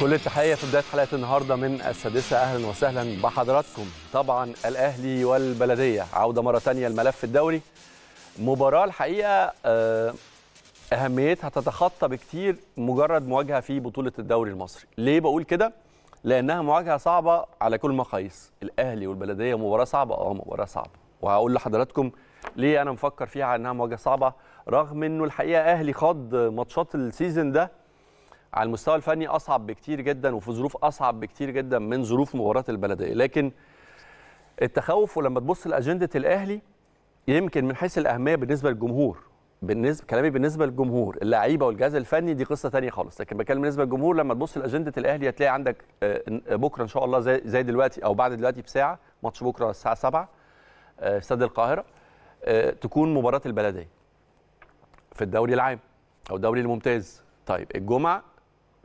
كل التحية في بداية حلقة النهاردة من السادسة أهلا وسهلا بحضراتكم طبعا الأهلي والبلدية عودة مرة تانية الملف الدوري مباراة الحقيقة آه، أهميتها تتخطى بكتير مجرد مواجهة في بطولة الدوري المصري ليه بقول كده؟ لأنها مواجهة صعبة على كل المقاييس الأهلي والبلدية مباراة صعبة أه مباراة صعبة وهقول لحضراتكم ليه أنا مفكر فيها أنها مواجهة صعبة رغم أنه الحقيقة أهلي خاض ماتشات السيزون ده على المستوى الفني اصعب بكتير جدا وفي ظروف اصعب بكتير جدا من ظروف مباراه البلديه لكن التخوف ولما تبص لاجنده الاهلي يمكن من حيث الاهميه بالنسبه للجمهور بالنسبه كلامي بالنسبه للجمهور اللعيبه والجهاز الفني دي قصه ثانيه خالص لكن بتكلم بالنسبه للجمهور لما تبص لاجنده الاهلي هتلاقي عندك آه، آه، بكره ان شاء الله زي زي دلوقتي او بعد دلوقتي بساعه ماتش بكره الساعه 7 آه، استاد القاهره تكون مباراه البلديه في الدوري العام او الدوري الممتاز طيب الجمعه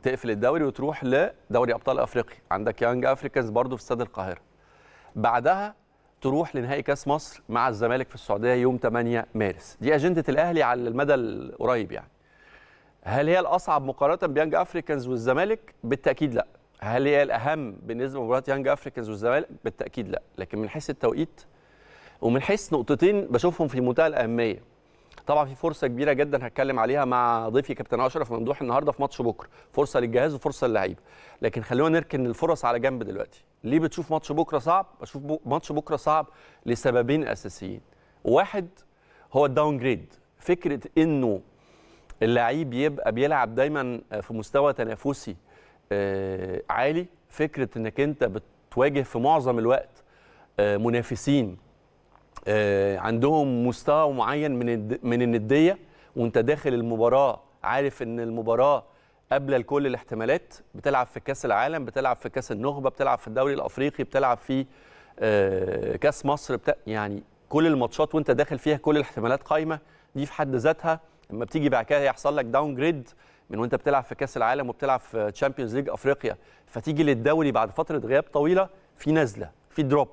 تقفل الدوري وتروح لدوري ابطال افريقيا عندك يانج افريكانز برضو في استاد القاهره بعدها تروح لنهائي كاس مصر مع الزمالك في السعوديه يوم 8 مارس دي اجنده الاهلي على المدى القريب يعني هل هي الاصعب مقارنه بيانج افريكانز والزمالك بالتاكيد لا هل هي الاهم بالنسبه لمباراه يانج افريكانز والزمالك بالتاكيد لا لكن من حيث التوقيت ومن حيث نقطتين بشوفهم في منتهى الاهميه طبعا في فرصه كبيره جدا هتكلم عليها مع ضيفي كابتن اشرف ممدوح النهارده في ماتش بكره فرصه للجهاز وفرصه للعيبه لكن خلونا نركن الفرص على جنب دلوقتي ليه بتشوف ماتش بكره صعب بشوف ماتش بكره صعب لسببين اساسيين واحد هو الداون جريد فكره انه اللعيب يبقى بيلعب دايما في مستوى تنافسي آه، عالي فكره انك انت بتواجه في معظم الوقت آه، منافسين آه، عندهم مستوى معين من من النديه وانت داخل المباراه عارف ان المباراه قابله لكل الاحتمالات بتلعب في كاس العالم بتلعب في كاس النخبه بتلعب في الدوري الافريقي بتلعب في آه، كاس مصر بتا... يعني كل الماتشات وانت داخل فيها كل الاحتمالات قايمه دي في حد ذاتها لما بتيجي بعد كده يحصل لك داون جريد من وانت بتلعب في كاس العالم وبتلعب في تشامبيونز ليج افريقيا فتيجي للدوري بعد فتره غياب طويله في نزله في دروب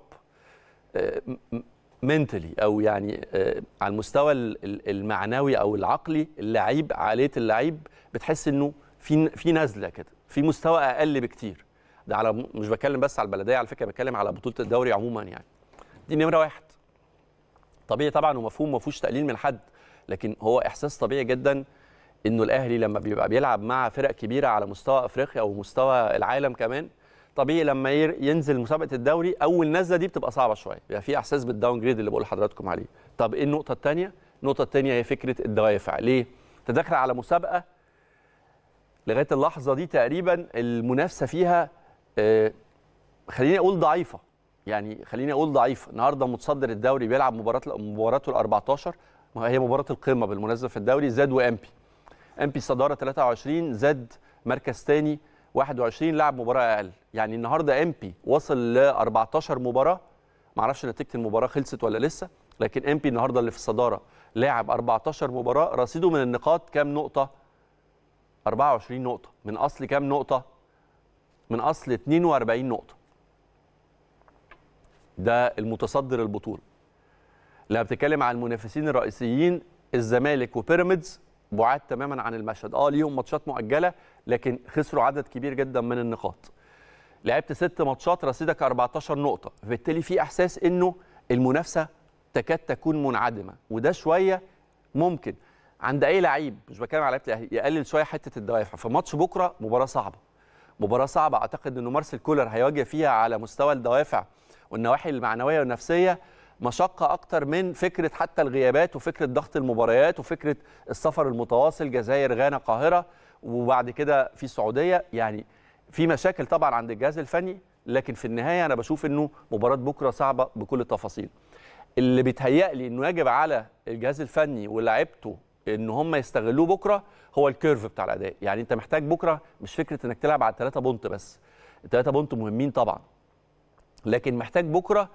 منتلي او يعني آه، على المستوى المعنوي او العقلي اللعيب عقليه اللعيب بتحس انه في في نزله كده في مستوى اقل بكتير ده على مش بتكلم بس على البلديه على فكره بتكلم على بطوله الدوري عموما يعني دي نمره واحد طبيعي طبعا ومفهوم ما فيهوش تقليل من حد لكن هو احساس طبيعي جدا انه الاهلي لما بيبقى بيلعب مع فرق كبيره على مستوى افريقيا او مستوى العالم كمان طبيعي لما ينزل مسابقه الدوري اول نزله دي بتبقى صعبه شويه بيبقى يعني في احساس بالداون جريد اللي بقول لحضراتكم عليه طب ايه النقطه الثانيه النقطه الثانيه هي فكره الدوافع ليه انت داخل على مسابقه لغايه اللحظه دي تقريبا المنافسه فيها آه، خليني اقول ضعيفه يعني خليني اقول ضعيفه النهارده متصدر الدوري بيلعب مباراه مباراته ال 14 هي مباراه القمه بالمناسبه في الدوري زاد وامبي امبي صداره 23 زاد مركز ثاني 21 لاعب مباراه اقل يعني النهارده امبي وصل ل 14 مباراه معرفش نتيجه المباراه خلصت ولا لسه لكن امبي النهارده اللي في الصداره لاعب 14 مباراه رصيده من النقاط كام نقطه 24 نقطه من اصل كام نقطه من اصل 42 نقطه ده المتصدر البطوله لما بتتكلم عن المنافسين الرئيسيين الزمالك وبيراميدز بعاد تماما عن المشهد اه ليهم ماتشات مؤجله لكن خسروا عدد كبير جدا من النقاط لعبت ست ماتشات رصيدك 14 نقطه فبالتالي في احساس انه المنافسه تكاد تكون منعدمه وده شويه ممكن عند اي لعيب مش بتكلم على لعيبه يقلل شويه حته الدوافع فماتش بكره مباراه صعبه مباراه صعبه اعتقد انه مارسيل كولر هيواجه فيها على مستوى الدوافع والنواحي المعنويه والنفسيه مشقه اكتر من فكره حتى الغيابات وفكره ضغط المباريات وفكره السفر المتواصل جزائر غانا قاهره وبعد كده في السعوديه يعني في مشاكل طبعا عند الجهاز الفني لكن في النهايه انا بشوف انه مباراه بكره صعبه بكل التفاصيل اللي بيتهيأ لي انه يجب على الجهاز الفني ولاعيبته ان هم يستغلوه بكره هو الكيرف بتاع الاداء يعني انت محتاج بكره مش فكره انك تلعب على 3 بونت بس الثلاثه بونت مهمين طبعا لكن محتاج بكره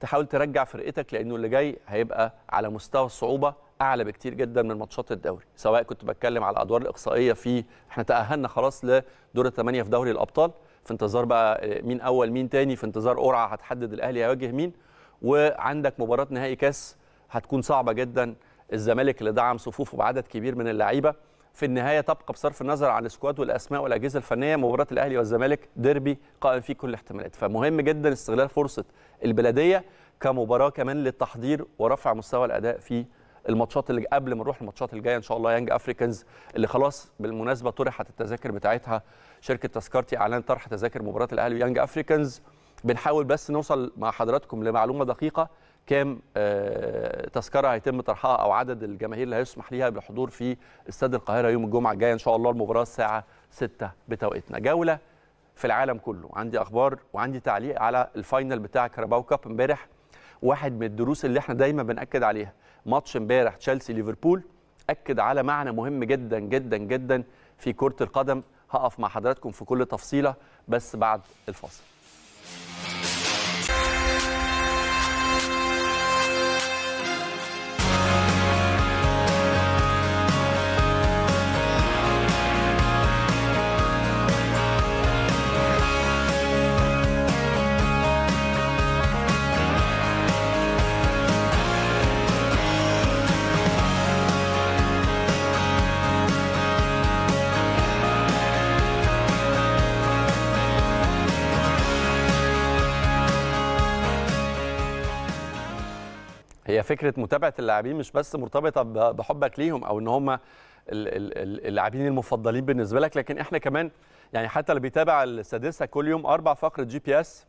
تحاول ترجع فرقتك لانه اللي جاي هيبقى على مستوى الصعوبه اعلى بكتير جدا من ماتشات الدوري سواء كنت بتكلم على الادوار الاقصائيه في احنا تاهلنا خلاص لدور الثمانيه في دوري الابطال في انتظار بقى مين اول مين تاني في انتظار قرعه هتحدد الاهلي هيواجه مين وعندك مباراه نهائي كاس هتكون صعبه جدا الزمالك اللي دعم صفوفه بعدد كبير من اللعيبه في النهايه تبقى بصرف النظر عن السكواد والاسماء والاجهزه الفنيه مباراه الاهلي والزمالك ديربي قائم فيه كل الاحتمالات فمهم جدا استغلال فرصه البلديه كمباراه كمان للتحضير ورفع مستوى الاداء في الماتشات اللي قبل ما نروح الماتشات الجايه ان شاء الله يانج افريكانز اللي خلاص بالمناسبه طرحت التذاكر بتاعتها شركه تذكرتي اعلان طرح تذاكر مباراه الاهلي ويانج افريكانز بنحاول بس نوصل مع حضراتكم لمعلومه دقيقه كام آه، تذكره هيتم طرحها او عدد الجماهير اللي هيسمح ليها بالحضور في استاد القاهره يوم الجمعه الجايه ان شاء الله المباراه الساعه 6 بتوقيتنا جوله في العالم كله عندي اخبار وعندي تعليق على الفاينل بتاع كاراباو كاب امبارح واحد من الدروس اللي احنا دايما بناكد عليها ماتش امبارح تشيلسي ليفربول اكد على معنى مهم جدا جدا جدا في كره القدم هقف مع حضراتكم في كل تفصيله بس بعد الفاصل فكره متابعه اللاعبين مش بس مرتبطه بحبك ليهم او ان هم اللاعبين المفضلين بالنسبه لك لكن احنا كمان يعني حتى اللي بيتابع السادسه كل يوم اربع فقره جي بي اس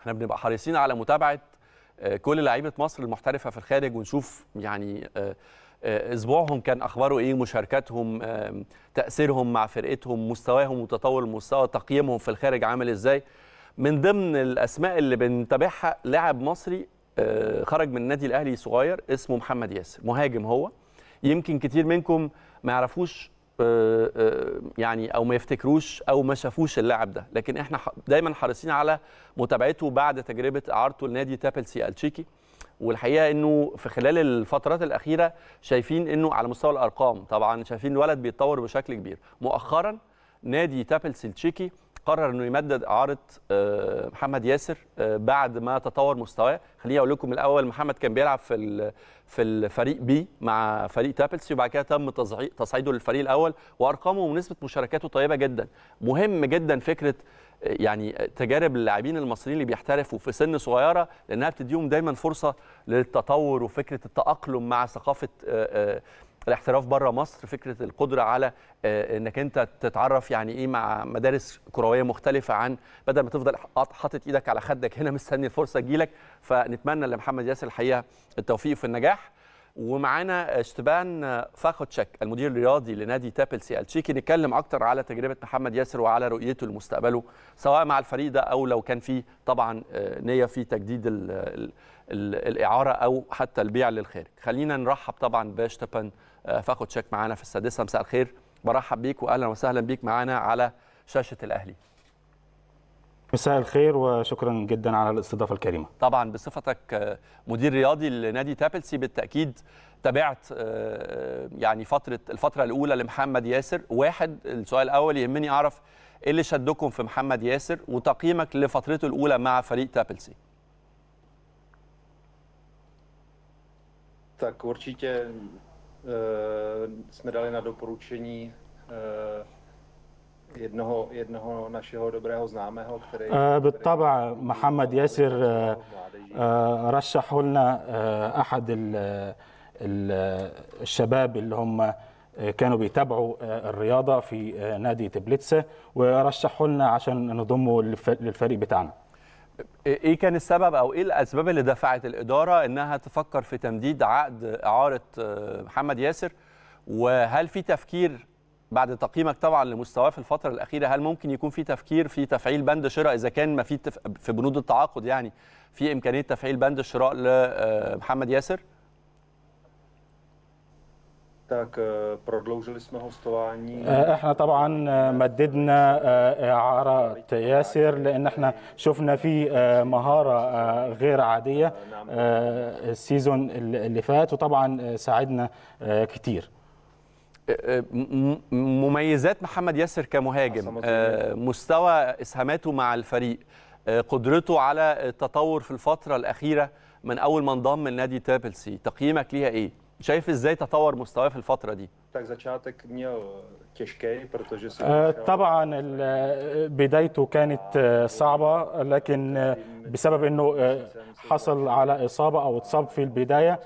احنا بنبقى حريصين على متابعه آه، كل لعيبه مصر المحترفه في الخارج ونشوف يعني آه، آه، اسبوعهم كان اخباره ايه مشاركاتهم تاثيرهم مع فرقتهم مستواهم وتطور المستوى تقييمهم في الخارج عامل ازاي من ضمن الاسماء اللي بنتابعها لاعب مصري آه، خرج من النادي الاهلي صغير اسمه محمد ياسر مهاجم هو يمكن كتير منكم ما يعرفوش آه، آه، يعني او ما يفتكروش او ما شافوش اللاعب ده لكن احنا دايما حريصين على متابعته بعد تجربه اعارته لنادي تابلسي التشيكي والحقيقه انه في خلال الفترات الاخيره شايفين انه على مستوى الارقام طبعا شايفين الولد بيتطور بشكل كبير مؤخرا نادي تابلسي التشيكي قرر انه يمدد اعاره آه، محمد ياسر آه، بعد ما تطور مستواه خليني اقول لكم الاول محمد كان بيلعب في في الفريق بي مع فريق تابلسي وبعد كده تم تصعيده للفريق الاول وارقامه ونسبه مشاركاته طيبه جدا مهم جدا فكره آه، يعني تجارب اللاعبين المصريين اللي بيحترفوا في سن صغيره لانها بتديهم دايما فرصه للتطور وفكره التاقلم مع ثقافه الاحتراف بره مصر فكره القدره على آه، انك انت تتعرف يعني ايه مع مدارس كرويه مختلفه عن بدل ما تفضل حاطط ايدك على خدك هنا مستني الفرصه تجيلك فنتمنى لمحمد ياسر الحقيقه التوفيق في النجاح ومعانا اشتبان فاخوتشك المدير الرياضي لنادي تابلسي التشيكي نتكلم اكتر على تجربه محمد ياسر وعلى رؤيته لمستقبله سواء مع الفريق ده او لو كان في طبعا آه، نيه في تجديد الاعاره او حتى البيع للخارج خلينا نرحب طبعا باشتبان آه، فاخد شيك معانا في السادسه مساء الخير برحب بيك واهلا وسهلا بيك معانا على شاشه الاهلي مساء الخير وشكرا جدا على الاستضافه الكريمه طبعا بصفتك آه، مدير رياضي لنادي تابلسي بالتاكيد تابعت آه، يعني فتره الفتره الاولى لمحمد ياسر واحد السؤال الاول يهمني اعرف ايه اللي شدكم في محمد ياسر وتقييمك لفترته الاولى مع فريق تابلسي Так, Eh, jsme dali na doporučení eh, jednoho, jednoho našeho dobrého známého, který... Eh, بالطبع محمد ياسر رشحوا لنا أحد الشباب اللي هم كانوا بيتابعوا الرياضة في نادي تبلتسة ورشحوا لنا عشان نضمه للفريق بتاعنا ايه كان السبب او ايه الاسباب اللي دفعت الاداره انها تفكر في تمديد عقد اعاره آه، محمد ياسر وهل في تفكير بعد تقييمك طبعا لمستواه في الفتره الاخيره هل ممكن يكون في تفكير في تفعيل بند شراء اذا كان ما في في بنود التعاقد يعني في امكانيه تفعيل بند الشراء لمحمد آه، ياسر؟ tak eh, eh, احنا طبعا eh, مددنا اعاره ياسر لان احنا شفنا فيه مهاره غير عاديه السيزون اللي فات وطبعا ساعدنا كتير إيه، إيه، مميزات محمد ياسر كمهاجم آه، مستوى اسهاماته مع الفريق آه، قدرته على التطور في الفتره الاخيره من اول ما انضم لنادي تابلسي تقييمك ليها ايه شايف ازاي تطور مستواه في الفتره دي آه، طبعا آه، بدايته كانت آه، صعبه لكن بسبب انه حصل على اصابه او اتصاب في البدايه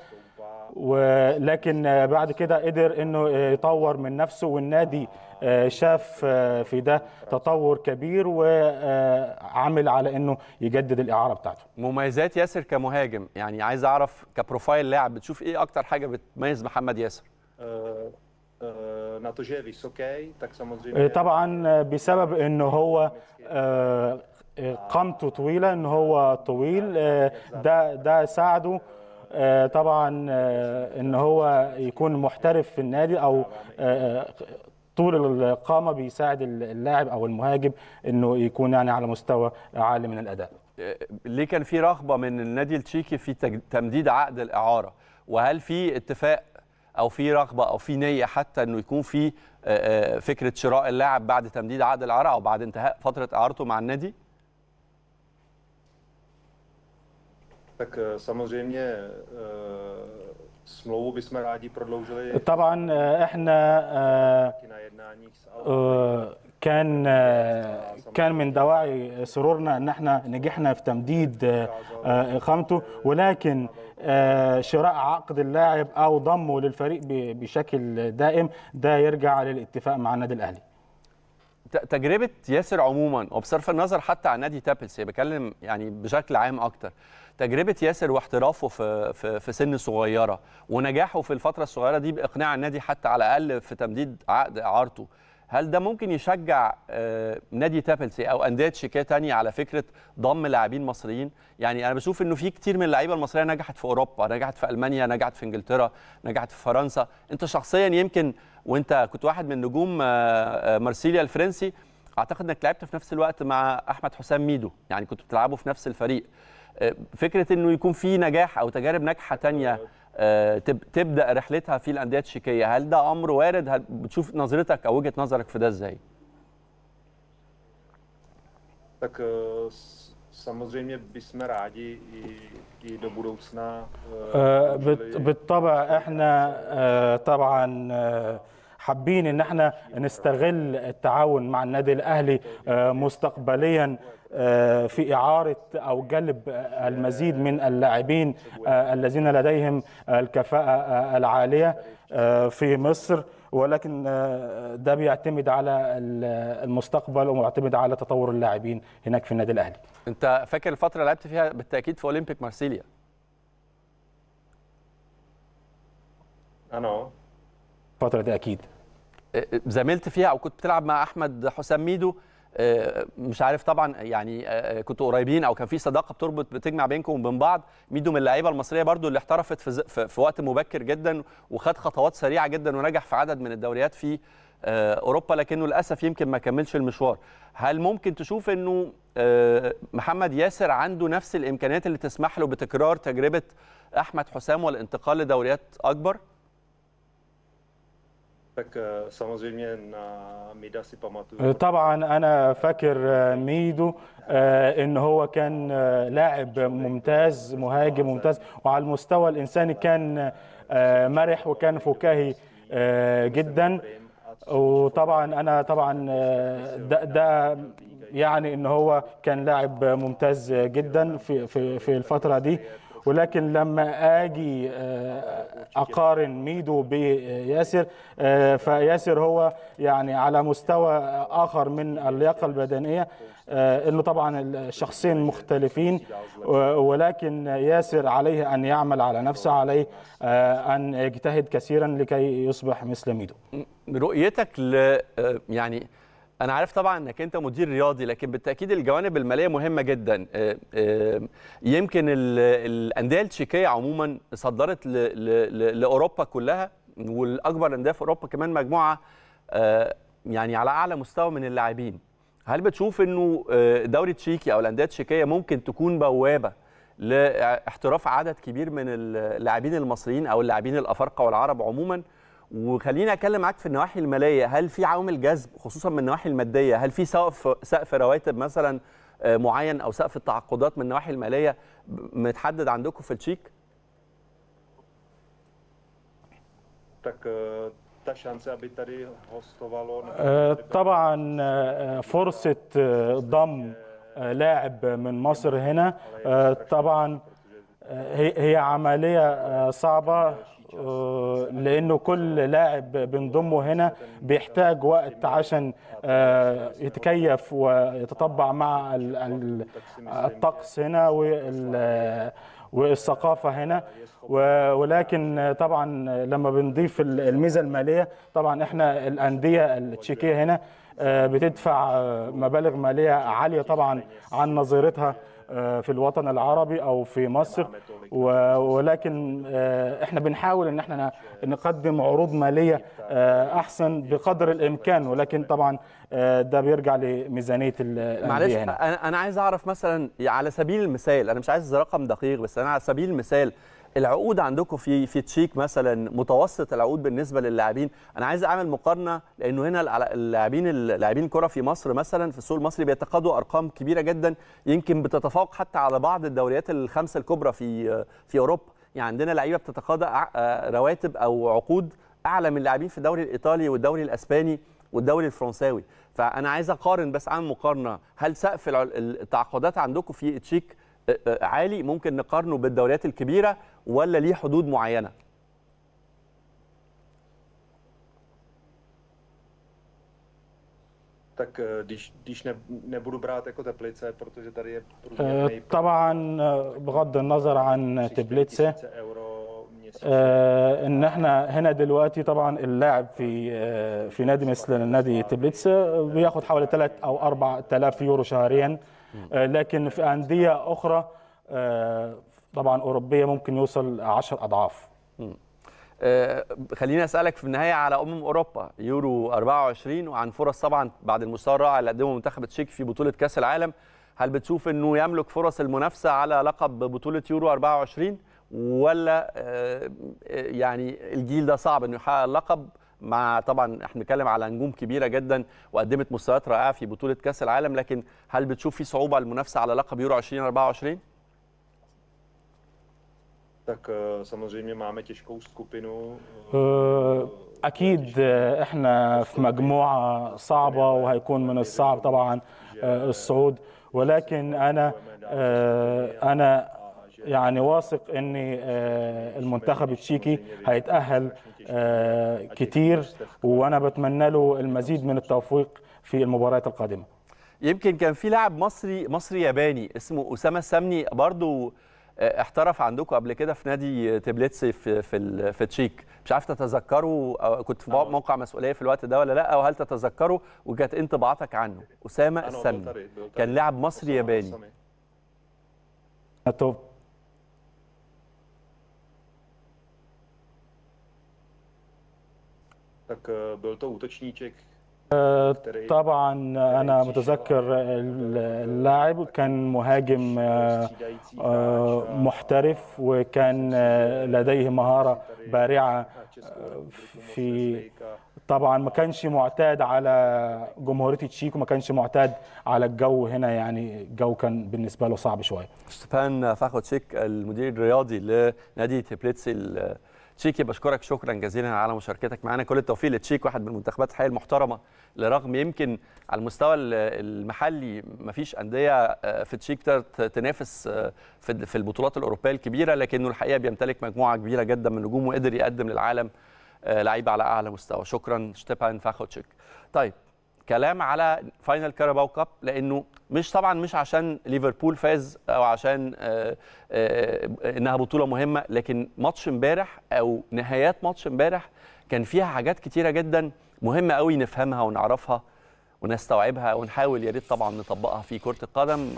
ولكن بعد كده قدر انه يطور من نفسه والنادي آه، شاف آه، في ده تطور كبير وعمل آه، على انه يجدد الاعاره بتاعته مميزات ياسر كمهاجم يعني عايز اعرف كبروفايل لاعب بتشوف ايه اكتر حاجه بتميز محمد ياسر طبعا بسبب ان هو قامته طويله ان هو طويل ده ده ساعده آه، طبعا آه، ان هو يكون محترف في النادي او آه، طول القامه بيساعد اللاعب او المهاجم انه يكون يعني على مستوى عالي من الاداء ليه كان في رغبه من النادي التشيكي في تمديد عقد الاعاره وهل في اتفاق او في رغبه او في نيه حتى انه يكون في فكره شراء اللاعب بعد تمديد عقد الاعاره او بعد انتهاء فتره اعارته مع النادي Tak eh, samozřejmě eh, smlouvu bychom rádi prodloužili. طبعا احنا كان كان من دواعي سرورنا ان احنا نجحنا في تمديد اقامته ولكن شراء عقد اللاعب او ضمه للفريق بشكل دائم ده يرجع للاتفاق مع النادي الاهلي تجربه ياسر عموما وبصرف النظر حتى عن نادي تابلس بكلم يعني بشكل عام اكتر تجربه ياسر واحترافه في في, في سن صغيره ونجاحه في الفتره الصغيره دي باقناع النادي حتى على الاقل في تمديد عقد اعارته هل ده ممكن يشجع آه، نادي تابلسي او انديه شيكايه تانية على فكره ضم لاعبين مصريين يعني انا بشوف انه في كتير من اللعيبه المصريه نجحت في اوروبا نجحت في المانيا نجحت في انجلترا نجحت في فرنسا انت شخصيا يمكن وانت كنت واحد من نجوم آه، آه، مارسيليا الفرنسي اعتقد انك لعبت في نفس الوقت مع احمد حسام ميدو يعني كنت بتلعبوا في نفس الفريق آه، فكره انه يكون في نجاح او تجارب ناجحه تانية أيوة. آه، تبدا رحلتها في الانديه التشيكيه هل ده امر وارد هل بتشوف نظرتك او وجهه نظرك في ده ازاي Tak samozřejmě bychom rádi i, i do budoucna. بالطبع احنا آه، طبعا حابين ان احنا نستغل التعاون مع النادي الاهلي مستقبليا آه، في إعارة أو جلب المزيد من اللاعبين آه، الذين لديهم الكفاءة آه، العالية في مصر ولكن ده بيعتمد على المستقبل ومعتمد على تطور اللاعبين هناك في النادي الاهلي. انت فاكر الفتره اللي لعبت فيها بالتاكيد في اولمبيك مارسيليا. انا الفتره دي اكيد. زميلت فيها او كنت بتلعب مع احمد حسام ميدو آه، مش عارف طبعا يعني آه، آه، كنتوا قريبين او كان في صداقه بتربط بتجمع بينكم وبين بعض ميدو من اللعيبه المصريه برضو اللي احترفت في, في وقت مبكر جدا وخد خطوات سريعه جدا ونجح في عدد من الدوريات في اوروبا لكنه للاسف يمكن ما كملش المشوار هل ممكن تشوف انه محمد ياسر عنده نفس الامكانيات اللي تسمح له بتكرار تجربه احمد حسام والانتقال لدوريات اكبر Eh, eh, طبعا انا فاكر eh, ميدو ان هو كان لاعب ممتاز مهاجم ممتاز وعلى المستوى الانساني كان مرح وكان فكاهي جدا وطبعا انا طبعا ده, ده يعني ان هو كان لاعب ممتاز جدا في في في الفتره دي ولكن لما اجي آه، اقارن ميدو بياسر آه، فياسر هو يعني على مستوى اخر من اللياقه البدنيه آه، انه طبعا الشخصين مختلفين ولكن ياسر عليه ان يعمل على نفسه عليه ان يجتهد كثيرا لكي يصبح مثل ميدو رؤيتك ل يعني انا عارف طبعا انك انت مدير رياضي لكن بالتاكيد الجوانب الماليه مهمه جدا آه، آه، يمكن الانديه التشيكيه عموما صدرت لاوروبا كلها والاكبر انديه في اوروبا كمان مجموعه آه، يعني على اعلى مستوى من اللاعبين هل بتشوف انه دوري تشيكي او الانديه التشيكيه ممكن تكون بوابه لاحتراف عدد كبير من اللاعبين المصريين او اللاعبين الافارقه والعرب عموما وخليني اتكلم معاك في النواحي الماليه هل في عوامل جذب خصوصا من النواحي الماديه هل في سقف سقف رواتب مثلا آه، معين او سقف التعاقدات من النواحي الماليه متحدد عندكم في التشيك آه، آه، طبعا فرصه ضم لاعب من مصر هنا طبعا هي عمليه صعبه آه، لانه كل لاعب بنضمه هنا بيحتاج وقت عشان آه، يتكيف ويتطبع مع الطقس هنا والثقافه هنا ولكن طبعا لما بنضيف الميزه الماليه طبعا احنا الانديه التشيكيه هنا آه، بتدفع مبالغ ماليه عاليه طبعا عن نظيرتها آه، في الوطن العربي او في مصر ولكن آه، احنا بنحاول ان احنا نقدم عروض ماليه آه، احسن بقدر الامكان ولكن طبعا ده بيرجع لميزانيه معلش انا انا عايز اعرف مثلا على سبيل المثال انا مش عايز رقم دقيق بس انا على سبيل المثال العقود عندكم في في تشيك مثلا متوسط العقود بالنسبه للاعبين انا عايز اعمل مقارنه لانه هنا اللاعبين اللاعبين الكره في مصر مثلا في السوق المصري بيتقاضوا ارقام كبيره جدا يمكن بتتفوق حتى على بعض الدوريات الخمسه الكبرى في في اوروبا يعني عندنا لعيبه بتتقاضى رواتب او عقود اعلى من اللاعبين في الدوري الايطالي والدوري الاسباني والدوري الفرنساوي فانا عايز اقارن بس عن مقارنه هل سقف التعاقدات عندكم في تشيك عالي ممكن نقارنه بالدوريات الكبيره ولا ليه حدود معينه؟ طبعا بغض النظر عن تبليتسا ان احنا هنا دلوقتي طبعا اللاعب في في نادي مثل نادي تبليتسا بياخد حوالي 3 او 4000 يورو شهريا آه، لكن في انديه اخرى آه، طبعا اوروبيه ممكن يوصل 10 اضعاف آه، خليني اسالك في النهايه على امم اوروبا يورو 24 وعن فرص طبعا بعد المستوى الرائع اللي قدمه منتخب تشيك في بطوله كاس العالم هل بتشوف انه يملك فرص المنافسه على لقب بطوله يورو 24 ولا يعني الجيل ده صعب انه يحقق اللقب مع طبعا احنا بنتكلم على نجوم كبيره جدا وقدمت مستويات رائعه في بطوله كاس العالم لكن هل بتشوف في صعوبه المنافسه على لقب يورو 2024 Tak e, samozřejmě máme těžkou skupinu. E, أكيد إحنا في مجموعة صعبة وهيكون من الصعب طبعا الصعود ولكن أنا أنا يعني واثق ان آه، المنتخب التشيكي هيتاهل آه، كتير وانا بتمنى له المزيد من التوفيق في المباريات القادمه يمكن كان في لاعب مصري مصري ياباني اسمه اسامه سمني برضو آه، احترف عندكم قبل كده في نادي تبليتسي في في, في تشيك مش عارف تتذكره كنت في موقع مسؤوليه في الوقت ده ولا لا وهل تتذكره وكانت انطباعاتك عنه اسامه السمني كان لاعب مصري ياباني تك eh, byl eh, طبعا انا متذكر اللاعب كان مهاجم آه، آه، آه، محترف وكان لديه مهاره بارعه في طبعا ما كانش معتاد على جمهوريه تشيكو ما كانش معتاد على الجو هنا يعني الجو كان بالنسبه له صعب شويه. ستيفان فاخوتشيك المدير الرياضي لنادي تبليتسي تشيكي بشكرك شكرا جزيلا على مشاركتك معنا كل التوفيق لتشيك واحد من المنتخبات الحقيقه المحترمه لرغم يمكن على المستوى المحلي ما فيش انديه آه، في تشيك تنافس آه، في البطولات الاوروبيه الكبيره لكنه الحقيقه بيمتلك مجموعه كبيره جدا من النجوم وقدر يقدم للعالم آه، لعيبه على اعلى مستوى شكرا شتيبان فاخوتشيك طيب كلام على فاينل كاراباو كاب لانه مش طبعا مش عشان ليفربول فاز او عشان آه، آه، انها بطوله مهمه لكن ماتش امبارح او نهايات ماتش امبارح كان فيها حاجات كتيره جدا مهمه قوي نفهمها ونعرفها ونستوعبها ونحاول يا ريت طبعا نطبقها في كره القدم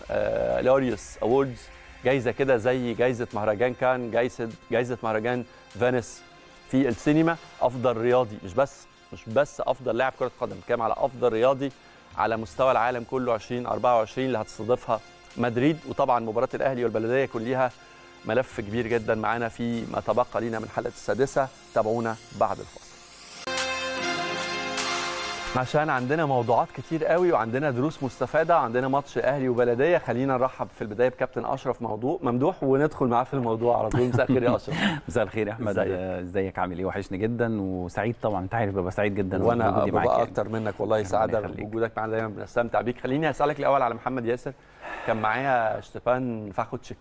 لوريوس آه، اووردز جايزه كده زي جايزه مهرجان كان جايزه جايزه مهرجان فينيس في السينما افضل رياضي مش بس مش بس افضل لاعب كره قدم كام على افضل رياضي على مستوى العالم كله 2024 اللي هتستضيفها مدريد وطبعا مباراه الاهلي والبلديه كلها ملف كبير جدا معانا في ما تبقى لينا من حلقه السادسه تابعونا بعد الفاصل عشان عندنا موضوعات كتير قوي وعندنا دروس مستفاده عندنا ماتش اهلي وبلديه خلينا نرحب في البدايه بكابتن اشرف موضوع ممدوح وندخل معاه في الموضوع على طول مساء الخير يا اشرف مساء الخير يا احمد ازيك عامل ايه وحشني جدا وسعيد طبعا انت عارف ببقى سعيد جدا وانا ببقى يعني. اكتر منك والله سعاده بوجودك معانا دايما بنستمتع بيك خليني اسالك الاول على محمد ياسر كان معايا فاخو فاخوتشيك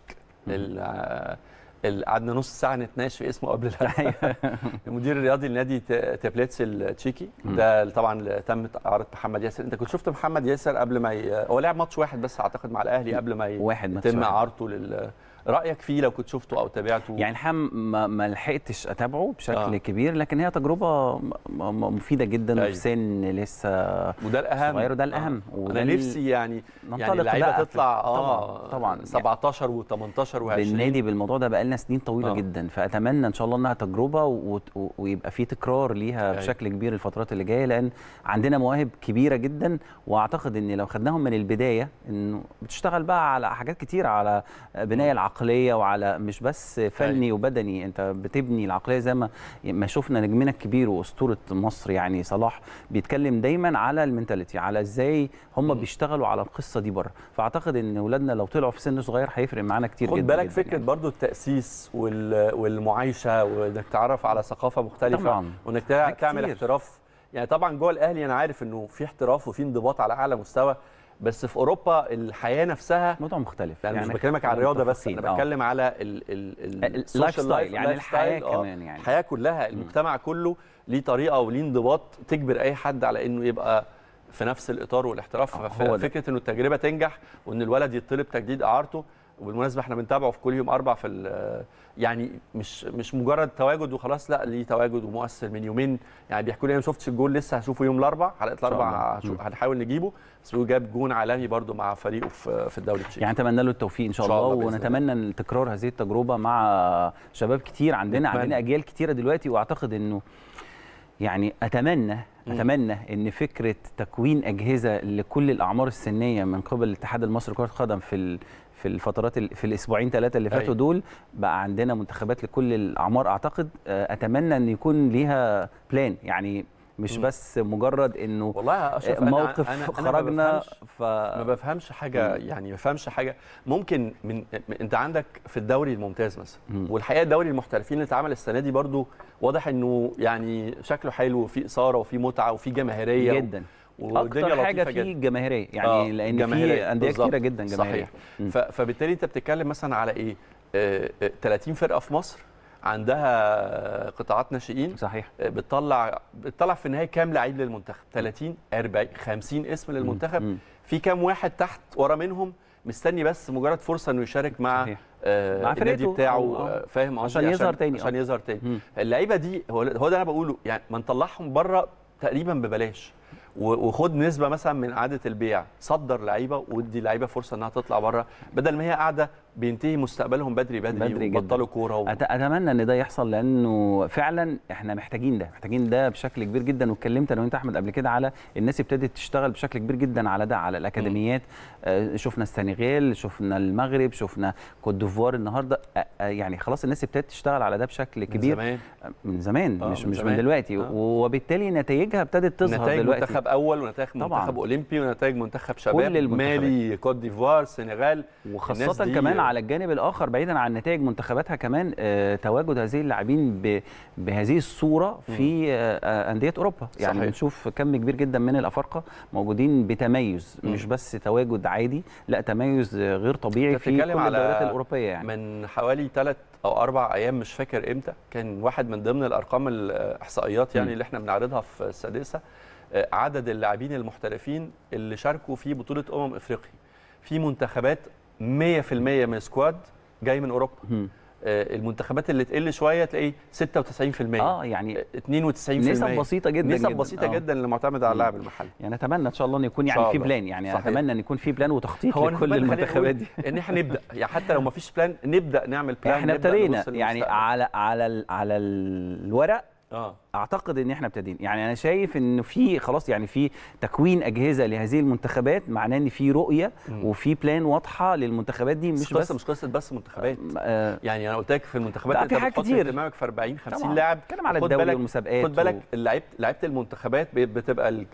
قعدنا نص ساعه نتناقش في اسمه قبل أيوه. المدير الرياضي لنادي تابليتس التشيكي ده طبعا تم اعاره محمد ياسر انت كنت شفت محمد ياسر قبل ما ي... هو لعب ماتش واحد بس اعتقد مع الاهلي قبل ما ي... واحد يتم اعارته لل رايك فيه لو كنت شفته او تابعته يعني الحقيقه ما لحقتش اتابعه بشكل آه. كبير لكن هي تجربه مفيده جدا أيوه. في سن لسه وده الاهم صغير وده الاهم آه. وده انا نفسي يعني يعني اللعيبه تطلع اه طبعا 17 و18 و20 بالنادي بالموضوع ده بقى لنا سنين طويله آه. جدا فاتمنى ان شاء الله انها تجربه و... و... ويبقى في تكرار ليها أيوه. بشكل كبير الفترات اللي جايه لان عندنا مواهب كبيره جدا واعتقد ان لو خدناهم من البدايه انه بتشتغل بقى على حاجات كتير على بناء العقل عقليه وعلى مش بس فني أيوة. وبدني انت بتبني العقليه زي ما ما شفنا نجمنا الكبير واسطوره مصر يعني صلاح بيتكلم دايما على المينتاليتي على ازاي هم بيشتغلوا على القصه دي بره فاعتقد ان اولادنا لو طلعوا في سن صغير هيفرق معانا كتير خد جدا خد بالك فكره يعني. برضو التاسيس والمعايشه وانك تعرف على ثقافه مختلفه طبعا. وانك تعمل احتراف يعني طبعا جوه الاهلي انا عارف انه في احتراف وفي انضباط على اعلى مستوى بس في اوروبا الحياه نفسها موضوع مختلف يعني, يعني مش بكلمك على الرياضه بس انا بتكلم آه. على اللايف ستايل يعني الحياه آه، كمان يعني الحياه كلها المجتمع كله ليه طريقه وليه انضباط تجبر اي حد على انه يبقى في نفس الاطار والاحتراف آه، ففكره انه التجربه تنجح وان الولد يطلب تجديد اعارته وبالمناسبه احنا بنتابعه في كل يوم اربع في آه، يعني مش مش مجرد تواجد وخلاص لا ليه تواجد ومؤثر من يومين يعني بيحكوا لي انا ما شفتش الجول لسه هشوفه يوم الاربع حلقه الاربع هنحاول نجيبه بس هو جاب جون عالمي برده مع فريقه في في الدوري التشيكي يعني نتمنى له التوفيق ان شاء, الله, الله ونتمنى تكرار هذه التجربه مع شباب كتير عندنا عندنا اجيال كتيره دلوقتي واعتقد انه يعني اتمنى اتمنى ان فكره تكوين اجهزه لكل الاعمار السنيه من قبل الاتحاد المصري لكره القدم في في الفترات في الاسبوعين ثلاثه اللي فاتوا أيوة. دول بقى عندنا منتخبات لكل الاعمار اعتقد آه، اتمنى ان يكون ليها بلان يعني مش بس مجرد انه والله أشرف آه، موقف أنا أنا خرجنا أنا ما ف ما بفهمش حاجه مم. يعني ما بفهمش حاجه ممكن من انت عندك في الدوري الممتاز مثلا والحقيقه دوري المحترفين اللي اتعمل السنه دي برضو واضح انه يعني شكله حلو وفي اثاره وفي متعه وفي جماهيريه جدا اكتر حاجه فيه جماهيريه يعني آه لان جماهيرية. في انديه كتيره جدا جماهيريه صحيح فبالتالي انت بتتكلم مثلا على ايه 30 آه، آه، فرقه في مصر عندها قطاعات ناشئين صحيح آه، بتطلع بتطلع في النهايه كام لعيب للمنتخب 30 40 50 اسم للمنتخب مم. في كام واحد تحت ورا منهم مستني بس مجرد فرصه انه يشارك مع صحيح. آه مع النادي بتاعه آه. فاهم عشان يظهر تاني عشان يظهر تاني اللعيبه دي هو هو ده انا بقوله يعني ما نطلعهم بره تقريبا ببلاش وخد نسبه مثلا من اعاده البيع صدر لعيبه وادي لعيبه فرصه انها تطلع بره بدل ما هي قاعده بينتهي مستقبلهم بدري بدري, بدري وبطلوا كوره و... اتمنى ان ده يحصل لانه فعلا احنا محتاجين ده محتاجين ده بشكل كبير جدا واتكلمت انا وانت احمد قبل كده على الناس ابتدت تشتغل بشكل كبير جدا على ده على الاكاديميات آه شفنا السنغال شفنا المغرب شفنا كوت ديفوار النهارده آه, آه، يعني خلاص الناس ابتدت تشتغل على ده بشكل كبير من زمان آه، من زمان آه مش من مش من دلوقتي آه. وبالتالي نتائجها ابتدت تظهر نتائج دلوقتي منتخب اول ونتائج منتخب اولمبي ونتائج منتخب شباب مالي كوت ديفوار سنغال وخاصه كمان على الجانب الاخر بعيدا عن نتائج منتخباتها كمان آه، تواجد هذه اللاعبين بهذه الصوره في آه، آه، انديه اوروبا يعني صحيح. بنشوف كم كبير جدا من الافارقه موجودين بتميز م. مش بس تواجد عادي لا تميز غير طبيعي في كل الدوريات الاوروبيه يعني من حوالي ثلاث او اربع ايام مش فاكر امتى كان واحد من ضمن الارقام الاحصائيات يعني م. اللي احنا بنعرضها في السادسه عدد اللاعبين المحترفين اللي شاركوا في بطوله امم افريقيا في منتخبات 100% من سكواد جاي من اوروبا آه، المنتخبات اللي تقل شويه تلاقيه 96% اه يعني 92% نسب بسيطه جدا نسب جدا. بسيطه آه. جدا اللي معتمده على اللاعب المحلي يعني اتمنى ان شاء الله ان يكون يعني في بلان يعني صحيح. اتمنى ان يكون في بلان وتخطيط لكل المنتخبات دي ان احنا نبدا يعني حتى لو ما فيش بلان نبدا نعمل بلان احنا ابتدينا يعني على على على الورق اه اعتقد ان احنا ابتدينا يعني انا شايف انه في خلاص يعني في تكوين اجهزه لهذه المنتخبات معناه ان في رؤيه وفي بلان واضحه للمنتخبات دي مش بس مش قصه بس منتخبات آه يعني انا قلت لك في المنتخبات انت في حاجات كتير دماغك في 40 50 لاعب اتكلم على الدوري والمسابقات خد بالك و... لعيبه لعيبه المنتخبات بتبقى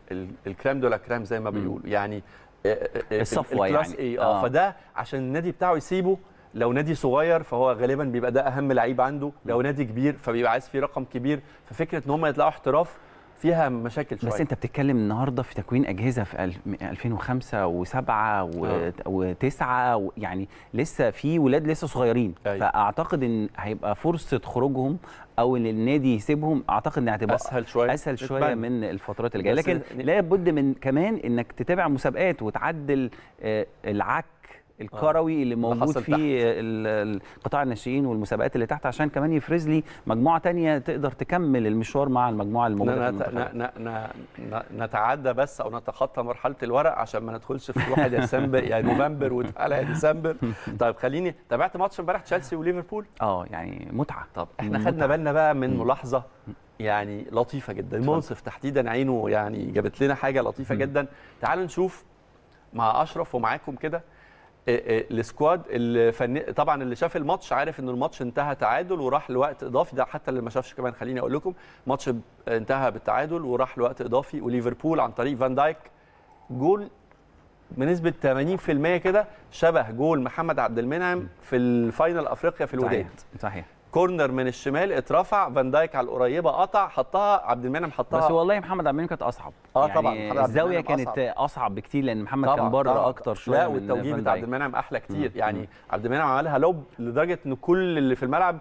الكرام دول كرام زي ما بيقولوا يعني آه، آه، آه، الصفوه يعني آه. فده عشان النادي بتاعه يسيبه لو نادي صغير فهو غالبا بيبقى ده اهم لعيب عنده لو نادي كبير فبيبقى عايز فيه رقم كبير ففكره ان هم يطلعوا احتراف فيها مشاكل شويه بس انت بتتكلم النهارده في تكوين اجهزه في 2005 و7 و9 يعني لسه في ولاد لسه صغيرين أي. أيوة. فاعتقد ان هيبقى فرصه خروجهم او ان النادي يسيبهم اعتقد انها هتبقى اسهل شويه اسهل شويه من الفترات اللي جايه لكن لا بد من كمان انك تتابع مسابقات وتعدل آه، العك آه. الكروي اللي موجود في قطاع الناشئين والمسابقات اللي تحت عشان كمان يفرز لي مجموعه تانية تقدر تكمل المشوار مع المجموعه الموجوده نتعدى بس او نتخطى مرحله الورق عشان ما ندخلش في 1 ديسمبر يعني نوفمبر وتعالى ديسمبر طيب خليني تابعت ماتش امبارح تشيلسي وليفربول اه يعني متعه طب احنا يعني خدنا بالنا بقى من ملاحظه يعني لطيفه جدا منصف تحديدا عينه يعني جابت لنا حاجه لطيفه جدا تعالوا نشوف مع اشرف ومعاكم كده آه، آه، السكواد الفني طبعا اللي شاف الماتش عارف ان الماتش انتهى تعادل وراح لوقت اضافي ده حتى اللي ما شافش كمان خليني اقول لكم ماتش انتهى بالتعادل وراح لوقت اضافي وليفربول عن طريق فان دايك جول بنسبه 80% كده شبه جول محمد عبد المنعم في الفاينل افريقيا في الوداد صحيح صحيح كورنر من الشمال اترفع فان دايك على القريبه قطع حطها عبد المنعم حطها بس والله محمد عبد المنعم كانت اصعب اه يعني طبعا الزاويه كانت أصعب. اصعب بكتير لان محمد طبعًا كان بره اكتر شويه لا والتوجيه بتاع عبد المنعم احلى كتير مم. يعني مم. عبد المنعم عملها لوب لدرجه ان كل اللي في الملعب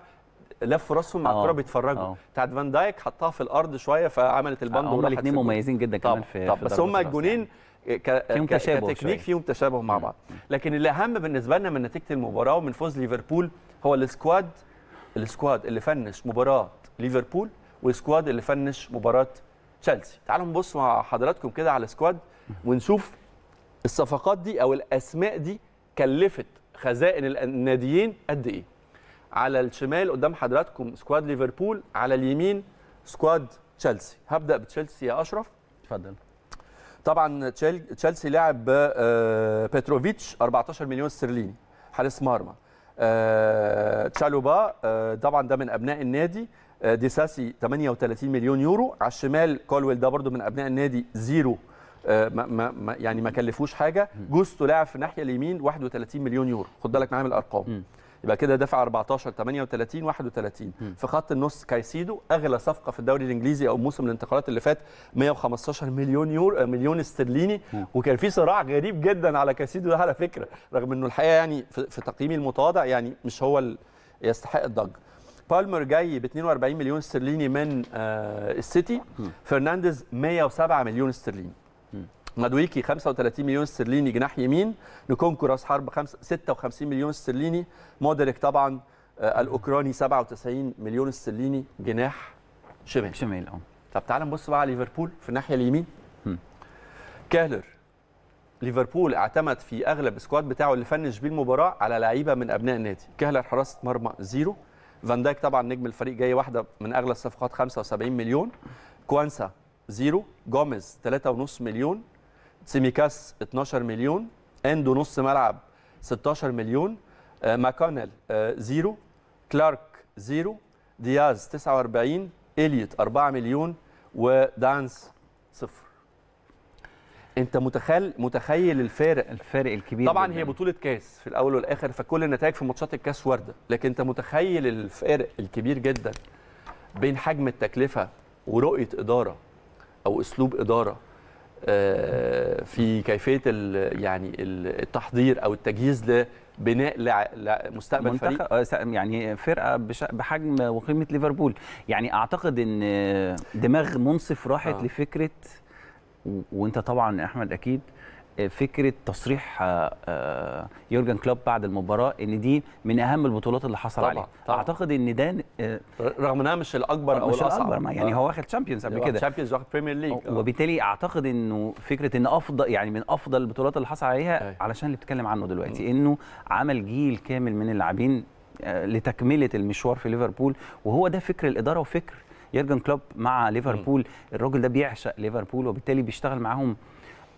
لفوا راسهم مع آه. الكوره بيتفرجوا آه. بتاعت فان دايك حطها في الارض شويه فعملت البند آه، هم الاثنين مميزين جدا طبعًا. كمان في, طبعًا. بس هم الجونين يعني. فيهم تشابه كتكنيك فيهم تشابه مع بعض لكن الاهم بالنسبه لنا من نتيجه المباراه ومن فوز ليفربول هو السكواد السكواد اللي فنش مباراه ليفربول والسكواد اللي فنش مباراه تشيلسي تعالوا نبص مع حضراتكم كده على السكواد ونشوف الصفقات دي او الاسماء دي كلفت خزائن الناديين قد ايه على الشمال قدام حضراتكم سكواد ليفربول على اليمين سكواد تشيلسي هبدا بتشيلسي يا اشرف اتفضل طبعا تشيلسي لعب آه، بتروفيتش 14 مليون استرليني حارس مرمى آه، تشالوبا آه، طبعا ده من ابناء النادي آه، ديساسي 38 مليون يورو على الشمال كولويل ده برده من ابناء النادي زيرو ما ما يعني ما كلفوش حاجه جوستو لاعب في الناحيه اليمين 31 مليون يورو خد بالك معايا من الارقام يبقى كده دافع 14 38 31 م. في خط النص كايسيدو اغلى صفقه في الدوري الانجليزي او موسم الانتقالات اللي فات 115 مليون يورو آه، مليون استرليني م. وكان في صراع غريب جدا على كايسيدو ده على فكره رغم انه الحقيقه يعني في تقييمي المتواضع يعني مش هو يستحق الضجه بالمر جاي ب 42 مليون استرليني من آه، السيتي فرنانديز 107 مليون استرليني مدويكي 35 مليون استرليني جناح يمين نكونكو راس حرب 56 مليون استرليني مودريك طبعا آه، الاوكراني 97 مليون استرليني جناح شمال شمال اه طب تعال نبص بقى على ليفربول في الناحيه اليمين كاهلر ليفربول اعتمد في اغلب السكواد بتاعه اللي فنش بيه المباراه على لعيبه من ابناء النادي كاهلر حراسه مرمى زيرو فان دايك طبعا نجم الفريق جاي واحده من اغلى الصفقات 75 مليون كوانسا زيرو جوميز 3.5 مليون سيميكاس 12 مليون اندو نص ملعب 16 مليون آه، ماكونيل آه، زيرو كلارك زيرو دياز 49 اليوت 4 مليون ودانس صفر انت متخيل متخيل الفارق الفارق الكبير طبعا هي بطوله كاس في الاول والاخر فكل النتائج في ماتشات الكاس وارده لكن انت متخيل الفارق الكبير جدا بين حجم التكلفه ورؤيه اداره او اسلوب اداره آه، في كيفيه يعني التحضير او التجهيز بناء مستقبل فريق آه، يعني فرقه بحجم وقيمه ليفربول يعني اعتقد ان دماغ منصف راحت آه. لفكره وانت طبعا احمد اكيد فكره تصريح آه، آه، يورجن كلوب بعد المباراه ان دي من اهم البطولات اللي حصل طبعًا عليها طبعًا. اعتقد ان ده آه، رغم انها مش الاكبر او مش الاصعب الأكبر يعني هو واخد تشامبيونز قبل كده تشامبيونز واخد بريمير ليج وبالتالي اعتقد انه فكره ان افضل يعني من افضل البطولات اللي حصل عليها أي. علشان اللي بتكلم عنه دلوقتي انه عمل جيل كامل من اللاعبين لتكمله المشوار في ليفربول وهو ده فكر الاداره وفكر يورجن كلوب مع ليفربول الراجل ده بيعشق ليفربول وبالتالي بيشتغل معاهم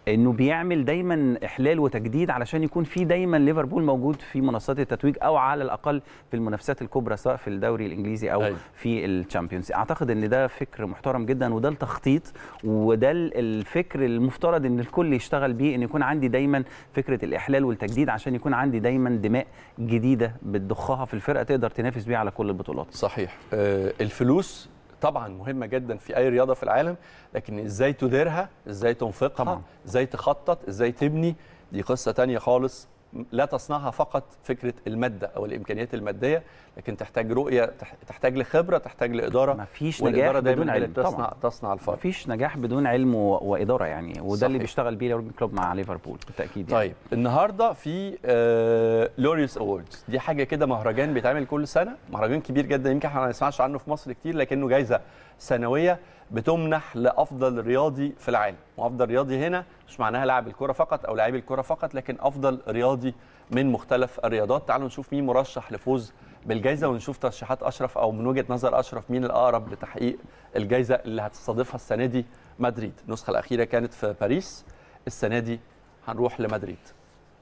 انه بيعمل دايما احلال وتجديد علشان يكون في دايما ليفربول موجود في منصات التتويج او على الاقل في المنافسات الكبرى سواء في الدوري الانجليزي او أي. أيوة. في الشامبيونز اعتقد ان ده فكر محترم جدا وده التخطيط وده الفكر المفترض ان الكل يشتغل بيه ان يكون عندي دايما فكره الاحلال والتجديد عشان يكون عندي دايما دماء جديده بتضخها في الفرقه تقدر تنافس بيها على كل البطولات صحيح آه، الفلوس طبعا مهمه جدا في اي رياضه في العالم لكن ازاي تديرها ازاي تنفقها ازاي تخطط ازاي تبني دي قصه تانية خالص لا تصنعها فقط فكره الماده او الامكانيات الماديه لكن تحتاج رؤيه تحتاج لخبره تحتاج لاداره مفيش نجاح بدون علم تصنع تصنع الفرق فيش نجاح بدون علم واداره يعني وده صحيح. اللي بيشتغل بيه يورجن كلوب مع ليفربول بالتاكيد يعني. طيب النهارده في آه لوريوس اووردز دي حاجه كده مهرجان بيتعمل كل سنه مهرجان كبير جدا يمكن احنا ما نسمعش عنه في مصر كتير لكنه جايزه سنويه بتمنح لافضل رياضي في العالم وافضل رياضي هنا مش معناها لاعب الكره فقط او لاعبي الكره فقط لكن افضل رياضي من مختلف الرياضات تعالوا نشوف مين مرشح لفوز بالجائزه ونشوف ترشيحات اشرف او من وجهه نظر اشرف مين الاقرب لتحقيق الجائزه اللي هتستضيفها السنه دي مدريد النسخه الاخيره كانت في باريس السنه دي هنروح لمدريد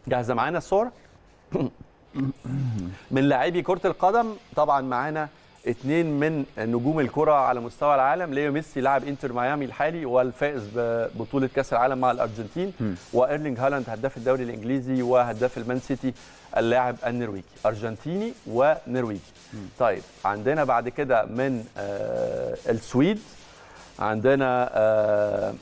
جاهزه معانا الصوره من لاعبي كره القدم طبعا معانا اثنين من نجوم الكره على مستوى العالم ليو ميسي لاعب انتر ميامي الحالي والفائز ببطوله كاس العالم مع الارجنتين وايرلينج هالاند هداف الدوري الانجليزي وهداف المان سيتي اللاعب النرويجي ارجنتيني ونرويجي طيب عندنا بعد كده من آه، السويد عندنا آه،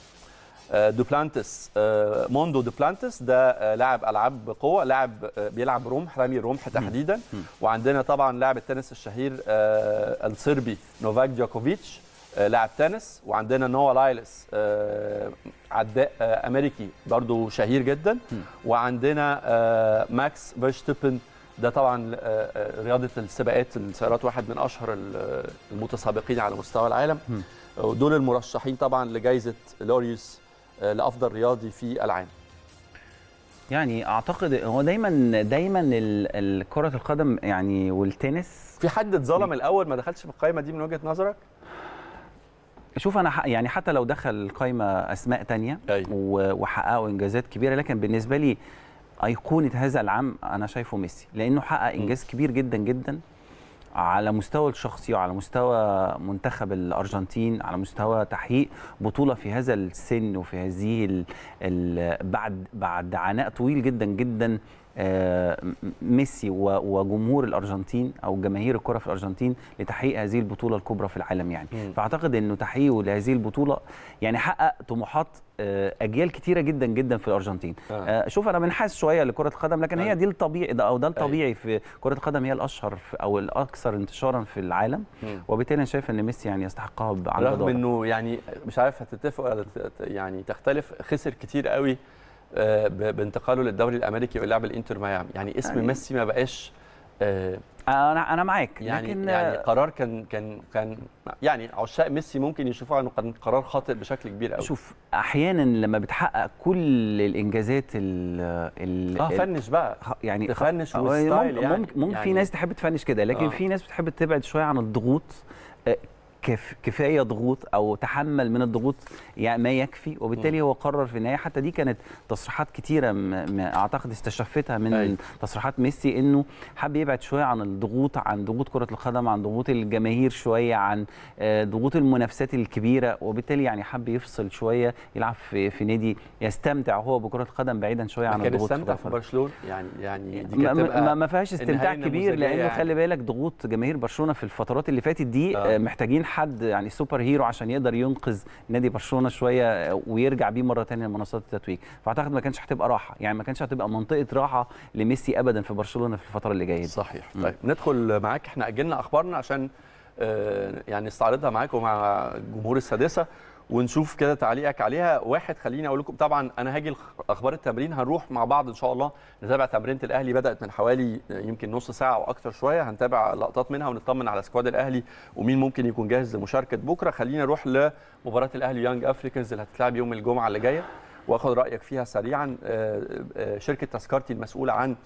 آه، دوبلانتس آه، موندو دوبلانتس ده آه، لاعب العاب قوه لاعب بيلعب رمح رامي رمح تحديدا وعندنا طبعا لاعب التنس الشهير الصربي نوفاك جوكوفيتش لاعب تنس وعندنا نوا لايلس عداء امريكي برضو شهير جدا وعندنا ماكس فيرشتبن ده طبعا رياضه السباقات السيارات واحد من اشهر المتسابقين على مستوى العالم ودول المرشحين طبعا لجائزه لوريوس آه، لافضل رياضي في العام يعني اعتقد هو دايما دايما كره القدم يعني والتنس في حد اتظلم الاول ما دخلش في القائمه دي من وجهه نظرك شوف انا يعني حتى لو دخل القائمه اسماء تانية أيوة. وحققوا انجازات كبيره لكن بالنسبه لي ايقونه هذا العام انا شايفه ميسي لانه حقق انجاز كبير جدا جدا على مستوى الشخصي وعلى مستوى منتخب الارجنتين على مستوى تحقيق بطوله في هذا السن وفي هذه الـ بعد بعد عناء طويل جدا جدا آه، ميسي وجمهور الارجنتين او جماهير الكره في الارجنتين لتحقيق هذه البطوله الكبرى في العالم يعني مم. فاعتقد انه تحقيقه لهذه البطوله يعني حقق طموحات آه، اجيال كثيره جدا جدا في الارجنتين آه. آه. شوف انا بنحاس شويه لكره القدم لكن آه. هي دي الطبيعي ده او ده الطبيعي أي. أيوه. في كره القدم هي الاشهر او الاكثر انتشارا في العالم وبالتالي انا شايف ان ميسي يعني يستحقها عن رغم انه يعني مش عارف هتتفق ولا يعني تختلف خسر كثير قوي آه، بانتقاله للدوري الامريكي ولعب الانتر ميامي يعني اسم يعني ميسي ما بقاش آه انا انا معاك يعني لكن يعني آه، قرار كان كان كان يعني عشاق ميسي ممكن يشوفوا انه كان يعني قرار خاطئ بشكل كبير قوي شوف احيانا لما بتحقق كل الانجازات ال اه فنش بقى يعني فنش آه، وستايل ممكن يعني ممكن, ممكن يعني في ناس تحب تفنش كده لكن آه. في ناس بتحب تبعد شويه عن الضغوط كف كفايه ضغوط او تحمل من الضغوط يعني ما يكفي وبالتالي هو قرر في النهايه حتى دي كانت تصريحات كتيره اعتقد استشفتها من أي. أيوة. تصريحات ميسي انه حب يبعد شويه عن الضغوط عن ضغوط كره القدم عن ضغوط الجماهير شويه عن آه، ضغوط المنافسات الكبيره وبالتالي يعني حب يفصل شويه يلعب في, في نادي يستمتع هو بكره القدم بعيدا شويه عن الضغوط كان يستمتع في برشلونه يعني يعني دي ما, ما, فيهاش استمتاع كبير لانه يعني. خلي بالك ضغوط جماهير برشلونه في الفترات اللي فاتت دي آه. آه، محتاجين حد يعني سوبر هيرو عشان يقدر ينقذ نادي برشلونه شويه ويرجع بيه مره ثانيه لمنصات التتويج فاعتقد ما كانش هتبقى راحه يعني ما كانش هتبقى منطقه راحه لميسي ابدا في برشلونه في الفتره اللي جايه صحيح طيب ندخل معاك احنا اجلنا اخبارنا عشان آه، يعني نستعرضها معاك ومع جمهور السادسه ونشوف كده تعليقك عليها واحد خليني اقول لكم طبعا انا هاجي اخبار التمرين هنروح مع بعض ان شاء الله نتابع تمرينه الاهلي بدات من حوالي يمكن نص ساعه او اكثر شويه هنتابع لقطات منها ونطمن على سكواد الاهلي ومين ممكن يكون جاهز لمشاركه بكره خلينا نروح لمباراه الاهلي يانج افريكانز اللي هتتلعب يوم الجمعه اللي جايه واخد رايك فيها سريعا آه، آه، شركه تذكرتي المسؤوله عن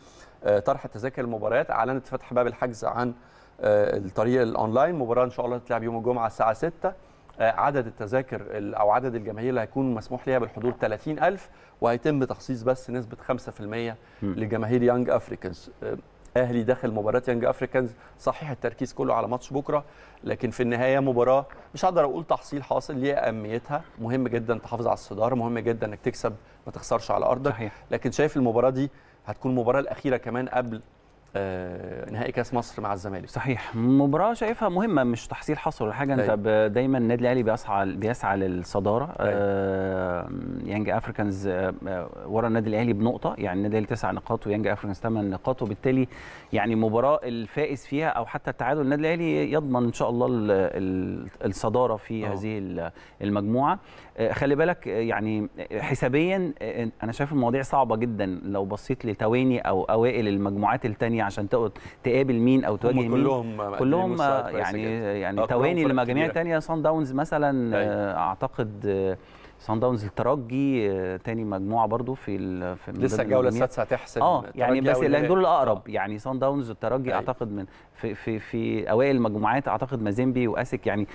آه، طرح تذاكر المباريات اعلنت فتح باب الحجز عن الطريق الاونلاين مباراه ان شاء الله تتلعب يوم الجمعه الساعه 6 آه، عدد التذاكر او عدد الجماهير اللي هيكون مسموح ليها بالحضور 30000 وهيتم تخصيص بس نسبه 5% لجماهير يانج افريكانز آه، اهلي داخل مباراه يانج افريكانز صحيح التركيز كله على ماتش بكره لكن في النهايه مباراه مش هقدر اقول تحصيل حاصل ليها اهميتها مهم جدا تحافظ على الصداره مهم جدا انك تكسب ما تخسرش على ارضك صحيح. لكن شايف المباراه دي هتكون المباراه الاخيره كمان قبل آه، نهائي كاس مصر مع الزمالك صحيح مباراه شايفها مهمه مش تحصيل حصر ولا حاجه طيب. انت دايما النادي الاهلي بيسعى بيسعى للصداره طيب. آه يانج افريكانز آه،, آه ورا النادي الاهلي بنقطه يعني النادي الاهلي تسع نقاط ويانج افريكانز ثمان نقاط وبالتالي يعني مباراه الفائز فيها او حتى التعادل النادي الاهلي يضمن ان شاء الله الصداره في هذه المجموعه آه، خلي بالك آه، يعني آه، حسابيا انا شايف المواضيع صعبه جدا لو بصيت لتواني او اوائل المجموعات الثانيه عشان تقعد تقابل مين او تواجه مين كلهم كلهم يعني يعني تواني لمجاميع ثانيه صن داونز مثلا أي. أيوة. اعتقد صن داونز الترجي تاني مجموعه برضو في, ال... في لسه الجوله السادسه هتحسم اه يعني بس لان دول الاقرب يعني صن داونز والترجي أي. أيوة. اعتقد من في في في اوائل المجموعات اعتقد مازيمبي واسك يعني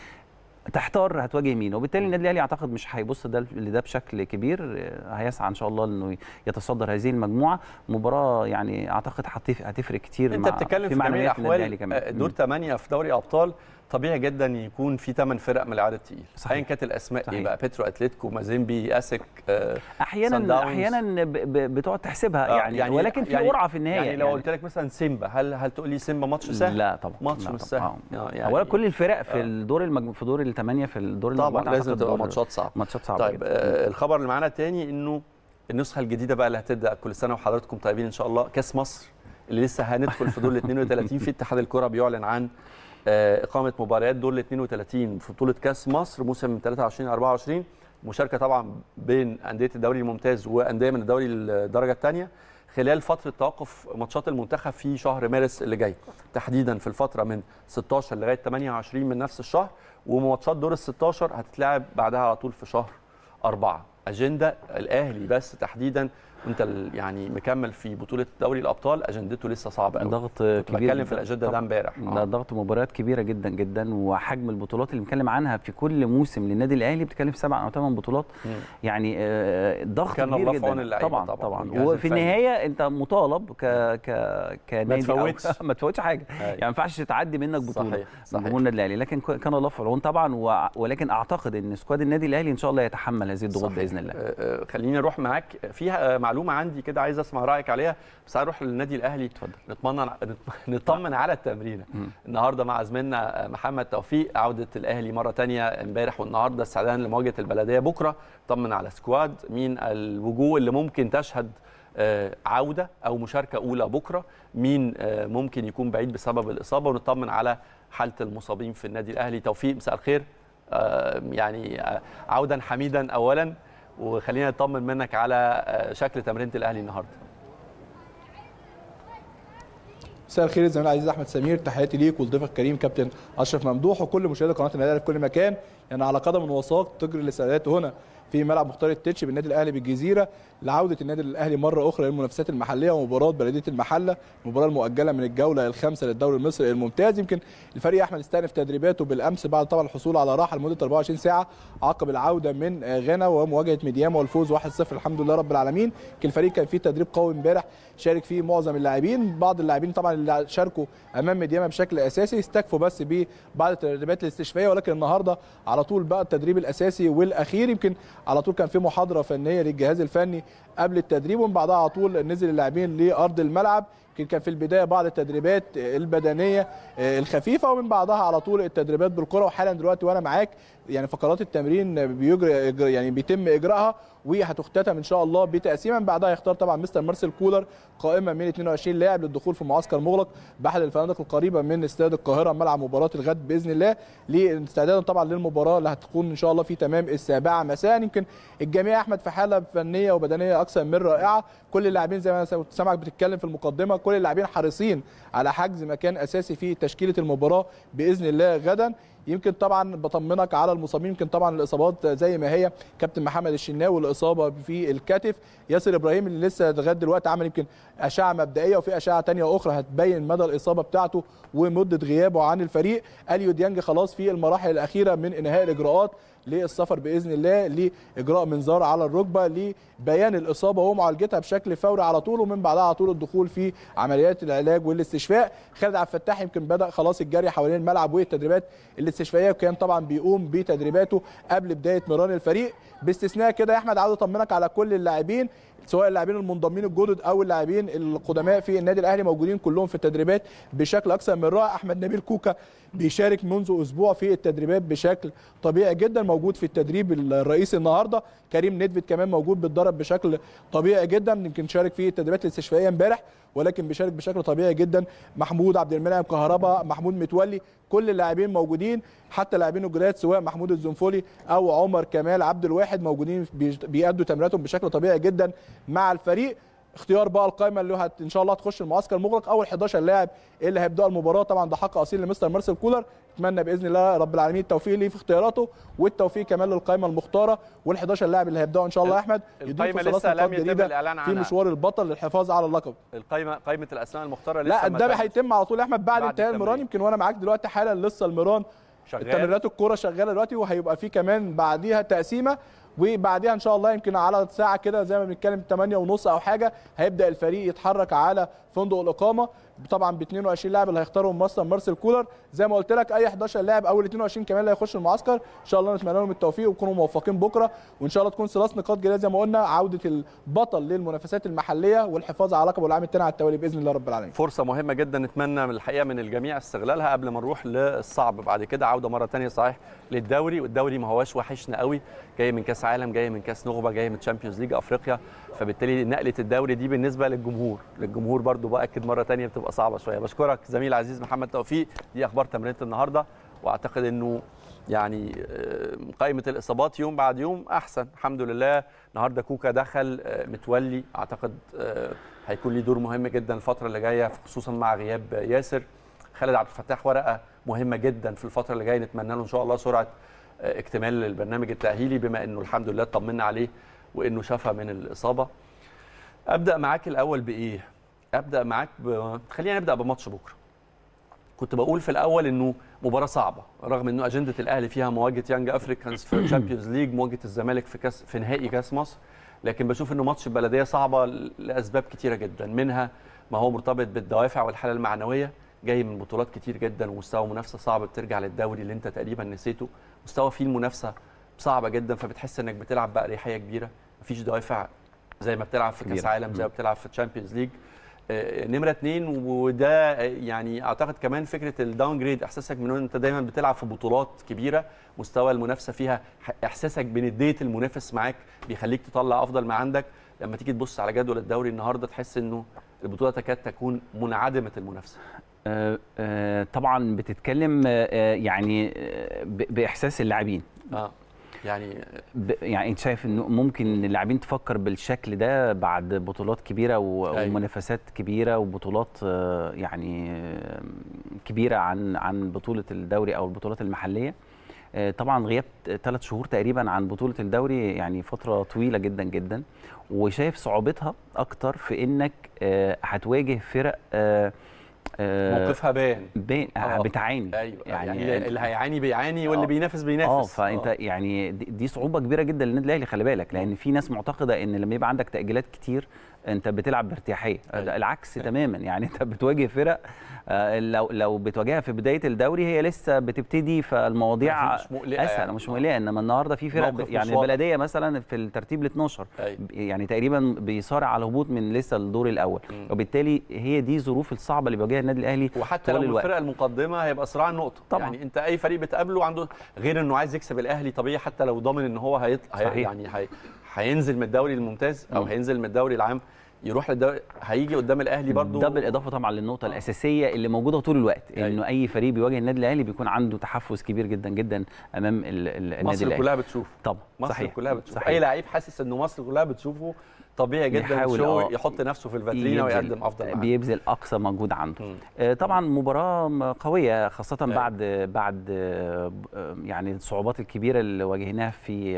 تحتار هتواجه مين وبالتالي النادي الاهلي اعتقد مش هيبص ده لده بشكل كبير هيسعى ان شاء الله انه يتصدر هذه المجموعه مباراه يعني اعتقد هتفرق كتير انت بتتكلم في, جميع الاحوال آه، دور 8 في دوري ابطال طبيعي جدا يكون في ثمان فرق من العدد الثقيل ايا كانت الاسماء إيه صحيح. ايه بقى بترو اتلتيكو مازيمبي اسك آه احيانا احيانا بتقعد تحسبها آه يعني, يعني ولكن في يعني قرعه في النهايه يعني, يعني لو قلت لك مثلا سيمبا هل هل تقول لي سيمبا ماتش سهل؟ لا طبعا ماتش مش سهل آه. آه، يعني اولا كل الفرق في آه. الدور المجم... في دور الثمانيه في الدور طبعا لازم تبقى ماتشات صعبه ماتشات صعبه طيب آه الخبر اللي معانا تاني انه النسخه الجديده بقى اللي هتبدا كل سنه وحضراتكم طيبين ان شاء الله كاس مصر اللي لسه هندخل في دور ال 32 في اتحاد الكره بيعلن عن آه، اقامه مباريات دور ال 32 في بطوله كاس مصر موسم 23 24 مشاركه طبعا بين انديه الدوري الممتاز وانديه من الدوري الدرجه الثانيه خلال فتره توقف ماتشات المنتخب في شهر مارس اللي جاي تحديدا في الفتره من 16 لغايه 28 من نفس الشهر وماتشات دور ال 16 هتتلعب بعدها على طول في شهر أربعة أجندة الأهلي بس تحديدا وانت يعني مكمل في بطوله دوري الابطال اجندته لسه صعبه قوي ضغط كبير بتكلم في الاجنده ده امبارح ده آه. ضغط مباريات كبيره جدا جدا وحجم البطولات اللي بنتكلم عنها في كل موسم للنادي الاهلي بتتكلم في سبع او ثمان بطولات يعني آه، آه، ضغط كان كبير الله جدا طبعا طبعا, طبعا. وفي النهايه انت مطالب ك ك كنادي ما تفوتش ما تفوتش حاجه يعني ما ينفعش تعدي منك بطوله صحيح صحيح جمهور النادي الاهلي لكن كان الله في العون طبعا ولكن اعتقد ان سكواد النادي الاهلي ان شاء الله يتحمل هذه الضغوط باذن الله خليني اروح معاك فيها معلومه عندي كده عايز اسمع رايك عليها بس هروح للنادي الاهلي اتفضل نطمن نطمن على التمرين النهارده مع زميلنا محمد توفيق عوده الاهلي مره ثانيه امبارح والنهارده استعدادا لمواجهه البلديه بكره طمن على سكواد مين الوجوه اللي ممكن تشهد آه، عوده او مشاركه اولى بكره مين آه، ممكن يكون بعيد بسبب الاصابه ونطمن على حاله المصابين في النادي الاهلي توفيق مساء الخير آه، يعني عودا حميدا اولا وخلينا نطمن منك على آه، شكل تمرينه الاهلي النهارده مساء الخير للزميل العزيز احمد سمير تحياتي ليك ولضيفك الكريم كابتن اشرف ممدوح وكل مشاهدي قناه النادي في كل مكان يعني على قدم وساق تجري الاستعدادات هنا في ملعب مختار التتش بالنادي الاهلي بالجزيره لعوده النادي الاهلي مره اخرى للمنافسات المحليه ومباراه بلديه المحله المباراه المؤجله من الجوله الخامسه للدوري المصري الممتاز يمكن الفريق احمد استأنف تدريباته بالامس بعد طبعا الحصول على راحه لمده 24 ساعه عقب العوده من غانا ومواجهه ميدياما والفوز 1-0 الحمد لله رب العالمين يمكن الفريق كان فيه تدريب قوي امبارح شارك فيه معظم اللاعبين بعض اللاعبين طبعا اللي شاركوا امام ديما بشكل اساسي استكفوا بس ببعض التدريبات الاستشفائيه ولكن النهارده على طول بقى التدريب الاساسي والاخير يمكن على طول كان في محاضره فنيه للجهاز الفني قبل التدريب ومن بعدها على طول نزل اللاعبين لارض الملعب يمكن كان في البدايه بعض التدريبات البدنيه آه، الخفيفه ومن بعدها على طول التدريبات بالكره وحالا دلوقتي وانا معاك يعني فقرات التمرين بيجري يعني بيتم اجراءها وهتختتم ان شاء الله بتقسيما بعدها يختار طبعا مستر مارسيل كولر قائمه من 22 لاعب للدخول في معسكر مغلق باحد الفنادق القريبه من استاد القاهره ملعب مباراه الغد باذن الله لاستعدادا طبعا للمباراه اللي هتكون ان شاء الله في تمام السابعه مساء يمكن الجميع احمد في حاله فنيه وبدنيه اكثر من رائعه كل اللاعبين زي ما انا سامعك بتتكلم في المقدمه كل اللاعبين حريصين على حجز مكان اساسي في تشكيله المباراه باذن الله غدا يمكن طبعا بطمنك على المصابين يمكن طبعا الاصابات زي ما هي كابتن محمد الشناوي الاصابه في الكتف ياسر ابراهيم اللي لسه لغايه دلوقتي عمل يمكن اشعه مبدئيه وفي اشعه ثانيه اخرى هتبين مدى الاصابه بتاعته ومده غيابه عن الفريق اليو ديانج خلاص في المراحل الاخيره من انهاء الاجراءات للسفر باذن الله لاجراء منظار على الركبه لبيان الاصابه ومعالجتها بشكل فوري على طول ومن بعدها على طول الدخول في عمليات العلاج والاستشفاء خالد عبد الفتاح يمكن بدا خلاص الجري حوالين الملعب والتدريبات الاستشفائيه وكان طبعا بيقوم بتدريباته قبل بدايه مران الفريق باستثناء كده يا احمد عاوز اطمنك على كل اللاعبين سواء اللاعبين المنضمين الجدد او اللاعبين القدماء في النادي الاهلي موجودين كلهم في التدريبات بشكل اكثر من رائع احمد نبيل كوكا بيشارك منذ اسبوع في التدريبات بشكل طبيعي جدا موجود في التدريب الرئيسي النهارده كريم ندفت كمان موجود بيتدرب بشكل طبيعي جدا يمكن شارك في التدريبات الاستشفائيه امبارح ولكن بيشارك بشكل طبيعي جدا محمود عبد المنعم كهربا محمود متولي كل اللاعبين موجودين حتى اللاعبين الجداد سواء محمود الزنفولي او عمر كمال عبد الواحد موجودين بيأدوا تمريراتهم بشكل طبيعي جدا مع الفريق اختيار بقى القائمه اللي هت ان شاء الله هتخش المعسكر المغلق اول 11 لاعب اللي هيبداوا المباراه طبعا ده حق اصيل لمستر مارسيل كولر اتمنى باذن الله رب العالمين التوفيق ليه في اختياراته والتوفيق كمان للقائمه المختاره وال11 لاعب اللي هيبداوا ان شاء الله يا احمد القائمه لسه لم يتم الاعلان عنها في مشوار البطل للحفاظ على اللقب القائمه قائمه الاسماء المختاره لسه لا ده هيتم على طول يا احمد بعد, بعد انتهاء المران يمكن وانا معاك دلوقتي حالا لسه المران شغال تمريرات الكوره شغاله دلوقتي وهيبقى في كمان بعديها تقسيمه وبعديها ان شاء الله يمكن على ساعه كده زي ما بنتكلم 8 ونص او حاجه هيبدا الفريق يتحرك على فندق الاقامه طبعا ب 22 لاعب اللي هيختارهم مصر مارسيل كولر زي ما قلت لك اي 11 لاعب اول 22 كمان اللي هيخش المعسكر ان شاء الله نتمنى لهم التوفيق ويكونوا موفقين بكره وان شاء الله تكون ثلاث نقاط جديده زي ما قلنا عوده البطل للمنافسات المحليه والحفاظ على لقبه العام الثاني على التوالي باذن الله رب العالمين فرصه مهمه جدا نتمنى الحقيقه من الجميع استغلالها قبل ما نروح للصعب بعد كده عوده مره ثانيه صحيح للدوري والدوري ما هواش وحشنا قوي جاي من كاس عالم جاي من كاس نخبه جاي من تشامبيونز ليج افريقيا فبالتالي نقله الدوري دي بالنسبه للجمهور للجمهور برضو باكد مره ثانيه بتبقى صعبه شويه بشكرك زميل عزيز محمد توفيق دي اخبار تمرينه النهارده واعتقد انه يعني آه، قائمه الاصابات يوم بعد يوم احسن الحمد لله النهارده كوكا دخل آه، متولي اعتقد آه، هيكون ليه دور مهم جدا الفتره اللي جايه خصوصا مع غياب ياسر خالد عبد الفتاح ورقه مهمه جدا في الفتره اللي جايه نتمنى له ان شاء الله سرعه اكتمال البرنامج التاهيلي بما انه الحمد لله اطمنا عليه وانه شفى من الاصابه ابدا معاك الاول بايه ابدا معاك ب... خلينا نبدا بماتش بكره كنت بقول في الاول انه مباراه صعبه رغم انه اجنده الاهلي فيها مواجهه يانج افريكانز في تشامبيونز ليج مواجهه الزمالك في كاس في نهائي كاس مصر لكن بشوف انه ماتش البلديه صعبه لاسباب كتيره جدا منها ما هو مرتبط بالدوافع والحاله المعنويه جاي من بطولات كتير جدا ومستوى منافسه صعب بترجع للدوري اللي انت تقريبا نسيته مستوى فيه المنافسه صعبه جدا فبتحس انك بتلعب باريحيه كبيره مفيش دوافع زي ما بتلعب في كاس عالم زي ما بتلعب في تشامبيونز آه، ليج نمره اثنين وده آه، يعني اعتقد كمان فكره الداون جريد احساسك من انت دايما بتلعب في بطولات كبيره مستوى المنافسه فيها احساسك بنديه المنافس معاك بيخليك تطلع افضل ما عندك لما تيجي تبص على جدول الدوري النهارده تحس انه البطوله تكاد تكون منعدمه المنافسه آه، طبعا بتتكلم يعني باحساس اللاعبين آه. يعني يعني انت شايف انه ممكن ان اللاعبين تفكر بالشكل ده بعد بطولات كبيره و... أيوة. ومنافسات كبيره وبطولات آه، يعني كبيره عن عن بطوله الدوري او البطولات المحليه آه، طبعا غياب ثلاث شهور تقريبا عن بطوله الدوري يعني فتره طويله جدا جدا وشايف صعوبتها اكتر في انك آه، هتواجه فرق آه، موقفها باين باين آه، آه، بتعاني أيوة. يعني, يعني اللي هيعاني بيعاني واللي بينافس بينافس اه فانت أوه. يعني دي صعوبه كبيره جدا للنادي الاهلي خلي بالك لان في ناس معتقده ان لما يبقى عندك تاجيلات كتير انت بتلعب بارتياحيه أيوة. العكس أيوة. تماما يعني انت بتواجه فرق آه، لو لو بتواجهها في بدايه الدوري هي لسه بتبتدي فالمواضيع مش مقلقه اسهل يعني. مش مقلقه انما النهارده في فرق يعني البلديه مثلا في الترتيب ال 12 أي. يعني تقريبا بيصارع على الهبوط من لسه الدور الاول م. وبالتالي هي دي الظروف الصعبه اللي بيواجهها النادي الاهلي وحتى لو الوقت. الفرقه المقدمه هيبقى صراع النقطه طبعا. يعني انت اي فريق بتقابله عنده غير انه عايز يكسب الاهلي طبيعي حتى لو ضامن ان هو هيطلع يعني هي... هينزل من الدوري الممتاز او م. هينزل من الدوري العام يروح للدوري هيجي قدام الاهلي برضه ده بالاضافه طبعا للنقطه آه. الاساسيه اللي موجوده طول الوقت يعني. انه أيوة. اي فريق بيواجه النادي الاهلي بيكون عنده تحفز كبير جدا جدا امام النادي الاهلي مصر كلها بتشوفه طبعا مصر صحيح. كلها بتشوفه اي لعيب حاسس انه مصر كلها بتشوفه طبيعي جدا شو آه، يحط نفسه في الفاترينا ويقدم افضل معاه. بيبذل اقصى مجهود عنده مم. آه، طبعا مباراه قويه خاصه مم. آه. بعد بعد يعني الصعوبات الكبيره اللي واجهناها في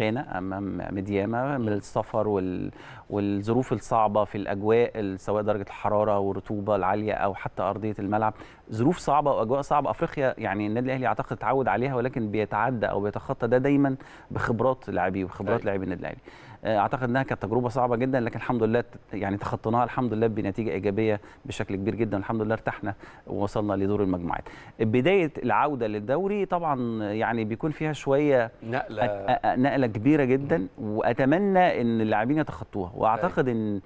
غانا امام مدياما من السفر وال والظروف الصعبه في الاجواء سواء درجه الحراره والرطوبه العاليه او حتى ارضيه الملعب ظروف صعبه واجواء صعبه افريقيا يعني النادي الاهلي اعتقد تعود عليها ولكن بيتعدى او بيتخطى ده دا دايما بخبرات لاعبيه وخبرات أيوة. لاعبي النادي الاهلي آه، اعتقد انها كانت تجربه صعبه جدا لكن الحمد لله يعني تخطيناها الحمد لله بنتيجه ايجابيه بشكل كبير جدا الحمد لله ارتحنا ووصلنا لدور المجموعات بدايه العوده للدوري طبعا يعني بيكون فيها شويه نقله نقله كبيره جدا واتمنى ان اللاعبين يتخطوها واعتقد ان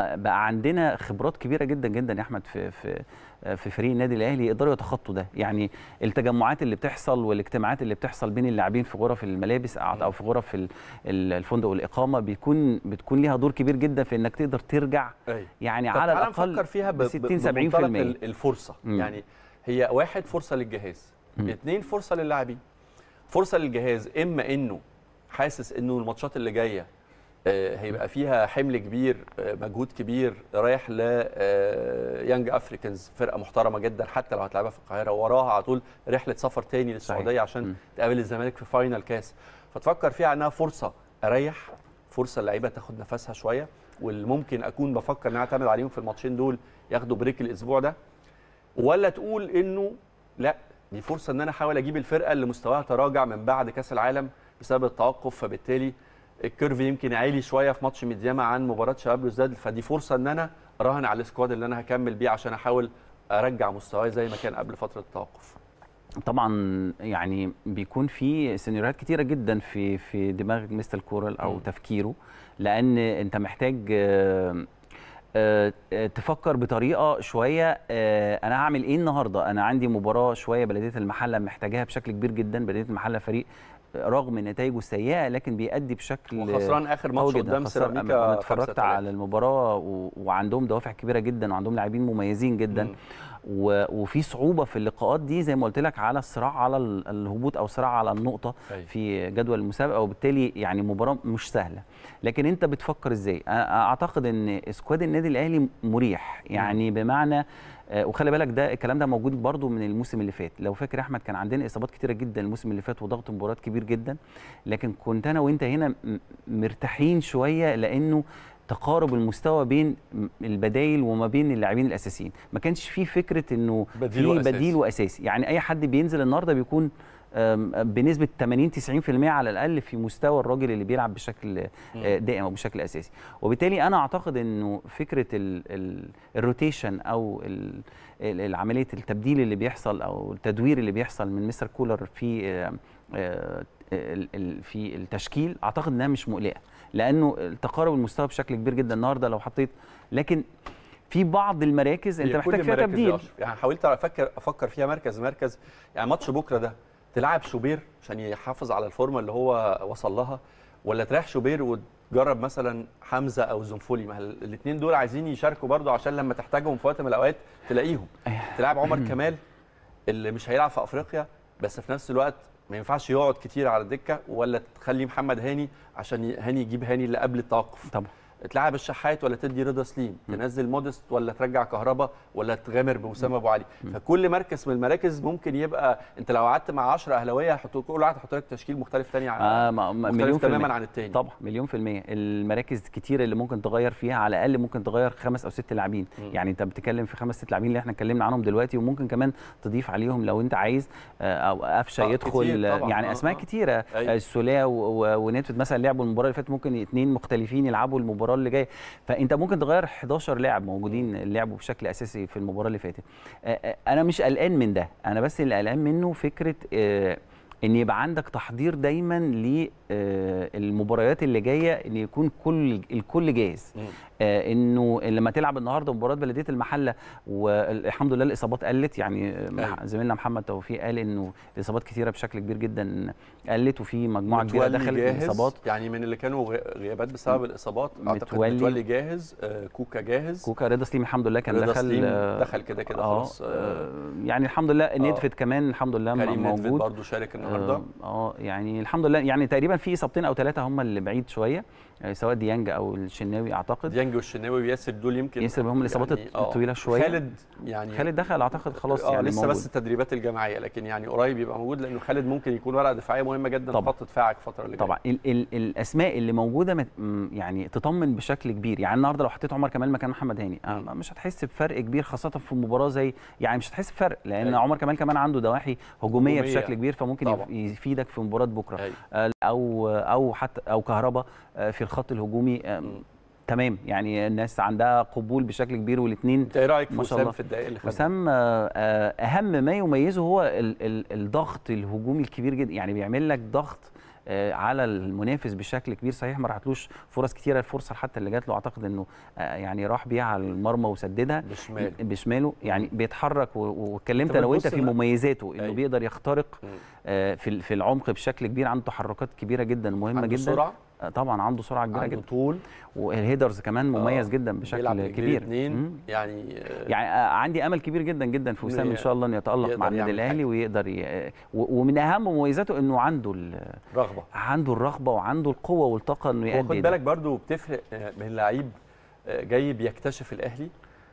آه، بقى عندنا خبرات كبيره جدا جدا يا احمد في في في فريق النادي الاهلي يقدروا يتخطوا ده يعني التجمعات اللي بتحصل والاجتماعات اللي بتحصل بين اللاعبين في غرف الملابس او في غرف الفندق والاقامه بيكون بتكون ليها دور كبير جدا في انك تقدر ترجع يعني على الاقل نفكر فيها ب 60 70% الفرصه مم. يعني هي واحد فرصه للجهاز اتنين فرصه للاعبين فرصه للجهاز اما انه حاسس انه الماتشات اللي جايه آه، هيبقى فيها حمل كبير آه، مجهود كبير رايح ل يانج آه، افريكانز فرقه محترمه جدا حتى لو هتلعبها في القاهره وراها على طول رحله سفر تاني للسعوديه عشان تقابل الزمالك في فاينل كاس فتفكر فيها انها فرصه اريح فرصه اللعيبه تاخد نفسها شويه واللي ممكن اكون بفكر ان اعتمد عليهم في الماتشين دول ياخدوا بريك الاسبوع ده ولا تقول انه لا دي فرصه ان انا احاول اجيب الفرقه اللي مستواها تراجع من بعد كاس العالم بسبب التوقف فبالتالي الكيرف يمكن عالي شويه في ماتش ميدياما عن مباراه شباب بلوزداد فدي فرصه ان انا راهن على السكواد اللي انا هكمل بيه عشان احاول ارجع مستواي زي ما كان قبل فتره التوقف طبعا يعني بيكون في سيناريوهات كتيره جدا في في دماغ مستر كورال او م. تفكيره لان انت محتاج آه، آه، آه، تفكر بطريقه شويه انا هعمل ايه النهارده انا عندي مباراه شويه بلديه المحله محتاجاها بشكل كبير جدا بلديه المحله فريق رغم نتائجه السيئه لكن بيأدي بشكل وخسران اخر ماتش قدام سيراميكا انا اتفرجت على المباراه و... وعندهم دوافع كبيره جدا وعندهم لاعبين مميزين جدا و... وفي صعوبه في اللقاءات دي زي ما قلت لك على الصراع على الهبوط او الصراع على النقطه أي. أيوه. في جدول المسابقه وبالتالي يعني مباراه مش سهله لكن انت بتفكر ازاي اعتقد ان سكواد النادي الاهلي مريح يعني بمعنى آه، وخلي بالك ده الكلام ده موجود برضو من الموسم اللي فات لو فاكر احمد كان عندنا اصابات كتيره جدا الموسم اللي فات وضغط مباريات كبير جدا لكن كنت انا وانت هنا مرتاحين شويه لانه تقارب المستوى بين البدايل وما بين اللاعبين الاساسيين ما كانش في فكره انه بديل في بديل واساسي يعني اي حد بينزل النهارده بيكون بنسبه 80 90% على الاقل في مستوى الراجل اللي بيلعب بشكل آه، دائم او بشكل اساسي وبالتالي انا اعتقد انه فكره الروتيشن او عمليه التبديل اللي بيحصل او التدوير اللي بيحصل من مستر كولر في آه، آه، في التشكيل اعتقد انها مش مقلقه لانه تقارب المستوى بشكل كبير جدا النهارده لو حطيت لكن في بعض المراكز انت محتاج فيها تبديل يعني حاولت افكر افكر فيها مركز مركز يعني ماتش بكره ده تلعب شوبير عشان يحافظ على الفورمه اللي هو وصل لها ولا تريح شوبير وتجرب مثلا حمزه او زنفولي ما الاثنين دول عايزين يشاركوا برده عشان لما تحتاجهم في وقت من الاوقات تلاقيهم أيوة. تلعب عمر كمال اللي مش هيلعب في افريقيا بس في نفس الوقت ما ينفعش يقعد كتير على الدكه ولا تخلي محمد هاني عشان هاني يجيب هاني اللي قبل التوقف طبعا تلعب الشحات ولا تدي رضا سليم م. تنزل مودست ولا ترجع كهربا ولا تغامر بوسام ابو علي فكل مركز من المراكز ممكن يبقى انت لو قعدت مع 10 اهلاويه هيحطوا كل واحد هيحط لك تشكيل مختلف ثاني عن آه مختلف تماما عن الثاني طبعا مليون في الميه المراكز كتير اللي ممكن تغير فيها على الاقل ممكن تغير خمس او ست لاعبين يعني انت بتتكلم في خمس ست لاعبين اللي احنا اتكلمنا عنهم دلوقتي وممكن كمان تضيف عليهم لو انت عايز آه، او قفشه آه يدخل يعني آه اسماء آه كتيره السوليه أيوة. آه، ونتفت مثلا لعبوا المباراه اللي فاتت ممكن اثنين مختلفين يلعبوا المباراه المباراه اللي جايه فانت ممكن تغير 11 لاعب موجودين لعبوا بشكل اساسي في المباراه اللي فاتت انا مش قلقان من ده انا بس اللي قلقان منه فكره آه، ان يبقى عندك تحضير دايما للمباريات آه، اللي جايه ان يكون كل الكل جاهز آه، انه لما تلعب النهارده مباراه بلديه المحله والحمد لله الاصابات قلت يعني أيوه. زميلنا محمد توفيق قال انه الاصابات كثيره بشكل كبير جدا قلت وفي مجموعه كبيره دخلت الاصابات يعني من اللي كانوا غيابات بسبب الاصابات اعتقد متولي, متولي جاهز آه، كوكا جاهز كوكا رضا سليم الحمد لله كان دخل دخل كده كده خلاص يعني الحمد لله ندفت كمان الحمد لله كريم موجود برضه شارك النهارده النهارده اه يعني الحمد لله يعني تقريبا في اصابتين او ثلاثه هم اللي بعيد شويه آه، سواء ديانج او الشناوي اعتقد ديانج والشناوي وياسر دول يمكن ياسر هم يعني الاصابات يعني الطويله شويه خالد يعني خالد دخل اعتقد خلاص آه يعني لسه موجود. بس التدريبات الجماعيه لكن يعني قريب يبقى موجود لانه خالد ممكن يكون ورقه دفاعيه مهمه جدا في خط دفاعك الفتره اللي طبعا ال ال الاسماء اللي موجوده يعني تطمن بشكل كبير يعني النهارده لو حطيت عمر كمال مكان محمد هاني آه، مش هتحس بفرق كبير خاصه في مباراه زي يعني مش هتحس بفرق لان أي. أيوة. عمر كمال كمان عنده دواحي هجوميه بشكل كبير فممكن طبعا. يفيدك في مباراه بكره أي. أيوة. او او حتى او كهربا في الخط الهجومي تمام يعني الناس عندها قبول بشكل كبير والاثنين انت ايه رايك في وسام في الدقائق اللي وسام آه، آه، اهم ما يميزه هو ال ال الضغط الهجومي الكبير جدا يعني بيعمل لك ضغط آه، على المنافس بشكل كبير صحيح ما راحتلوش فرص كتيره الفرصه حتى اللي جات له اعتقد انه يعني راح بيها على المرمى وسددها بشماله بشماله يعني بيتحرك واتكلمت انا وانت في مميزاته انه أيوه. بيقدر يخترق في في العمق بشكل كبير عنده تحركات كبيره جدا مهمه عنده جدا سرعة. طبعا عنده سرعه كبيره عنده جدا طول والهيدرز كمان آه. مميز آه جدا بشكل كبير يعني آه يعني آه، عندي امل كبير جدا جدا في وسام ان شاء الله انه يتالق مع النادي الاهلي ويقدر ي... ومن اهم مميزاته انه عنده الرغبه عنده الرغبه وعنده القوه والطاقه انه يأدي خد بالك برده بتفرق من آه، لعيب جاي بيكتشف الاهلي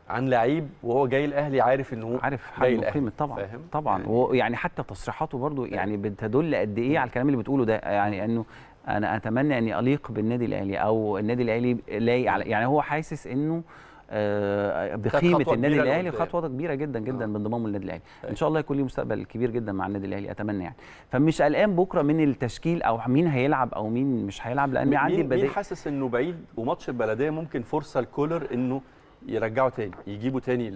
عن لعيب وهو جاي الاهلي عارف انه عارف حجمه قيمه طبعا فاهم؟ طبعا يعني ويعني حتى تصريحاته برضو يعني بتدل قد ايه على الكلام اللي بتقوله ده يعني انه انا اتمنى اني اليق بالنادي الاهلي او النادي الاهلي لايق يعني هو حاسس انه آه، بقيمه النادي الاهلي خطوه كبيره جدا جدا آه. بانضمامه للنادي الاهلي طيب. ان شاء الله يكون ليه مستقبل كبير جدا مع النادي الاهلي اتمنى يعني فمش قلقان بكره من التشكيل او مين هيلعب او مين مش هيلعب لان مين عندي بدايه مين حاسس انه بعيد وماتش البلديه ممكن فرصه لكولر انه يرجعه تاني يجيبه تاني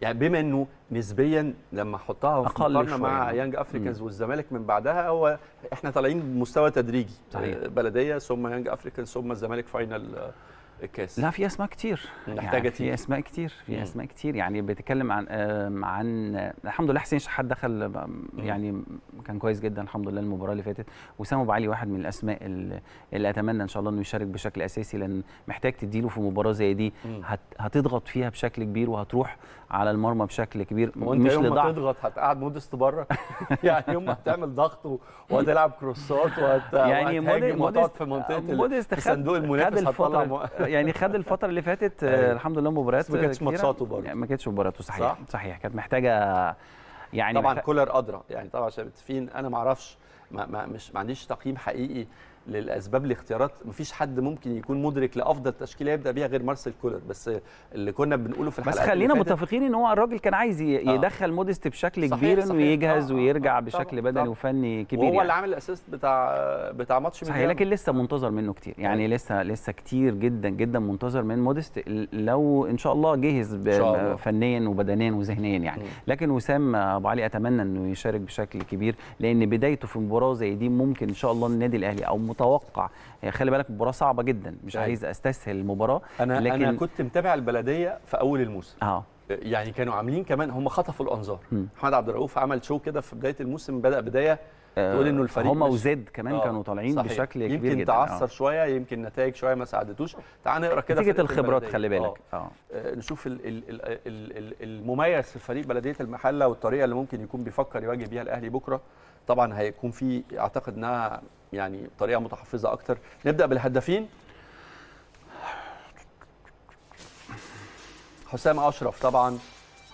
يعني بما انه نسبيا لما احطها اقل مع يانج افريكانز والزمالك من بعدها هو احنا طالعين بمستوى تدريجي صحيح. آه، بلديه ثم يانج افريكانز ثم الزمالك فاينل آه، الكاس لا في اسماء كتير محتاجه يعني في اسماء كتير في اسماء كتير يعني بتكلم عن عن الحمد لله حسين شحات دخل يعني كان كويس جدا الحمد لله المباراه اللي فاتت وسام ابو علي واحد من الاسماء اللي اتمنى ان شاء الله انه يشارك بشكل اساسي لان محتاج تديله في مباراه زي دي هتضغط فيها بشكل كبير وهتروح على المرمى بشكل كبير مش يوم لضعف تضغط هتقعد مودست بره يعني يوم ما هتعمل ضغط وهتلعب كروسات وهت يعني مودست في منطقه مودست خد صندوق المنافس الفترة م... يعني خد الفتره اللي فاتت أيوة. الحمد لله مباريات ما كانتش ماتشاته برضه يعني ما كانتش مبارياته صحيح صح؟ صحيح كانت محتاجه يعني طبعا كولر ادرى يعني طبعا عشان انا ما اعرفش ما مش ما عنديش تقييم حقيقي للاسباب الاختيارات مفيش حد ممكن يكون مدرك لافضل تشكيله يبدا بيها غير مارسيل كولر بس اللي كنا بنقوله في الحلقه بس خلينا متفقين ان هو الراجل كان عايز آه. يدخل آه. موديست بشكل صحيح كبير انه يجهز آه. ويرجع آه. بشكل طبعا. بدني طبعا. وفني كبير وهو يعني. اللي عامل الاسيست بتاع بتاع ماتش صحيح لكن لسه منتظر منه كتير يعني لسه لسه كتير جدا جدا منتظر من موديست لو ان شاء الله جهز الله. فنيا وبدنيا وذهنيا يعني م. لكن وسام ابو علي اتمنى انه يشارك بشكل كبير لان بدايته في مباراه زي دي ممكن ان شاء الله النادي الاهلي او متوقع يعني خلي بالك مباراه صعبه جدا مش أي. عايز استسهل المباراه انا لكن... انا كنت متابع البلديه في اول الموسم اه يعني كانوا عاملين كمان هم خطفوا الانظار محمد عبد الرؤوف عمل شو كده في بدايه الموسم بدا بدايه آه، تقول انه الفريق هم وزد كمان آه كانوا طالعين صحيح. بشكل كبير جدا يمكن آه. تعثر آه. شويه يمكن نتائج شويه ما ساعدتوش تعال نقرا كده نتيجه الخبرات خلي بالك آه. آه. آه، نشوف الـ الـ الـ الـ الـ المميز في فريق بلديه المحله والطريقه اللي ممكن يكون بيفكر يواجه بيها الاهلي بكره طبعا هيكون في اعتقد انها يعني طريقه متحفظه اكتر نبدا بالهدافين حسام اشرف طبعا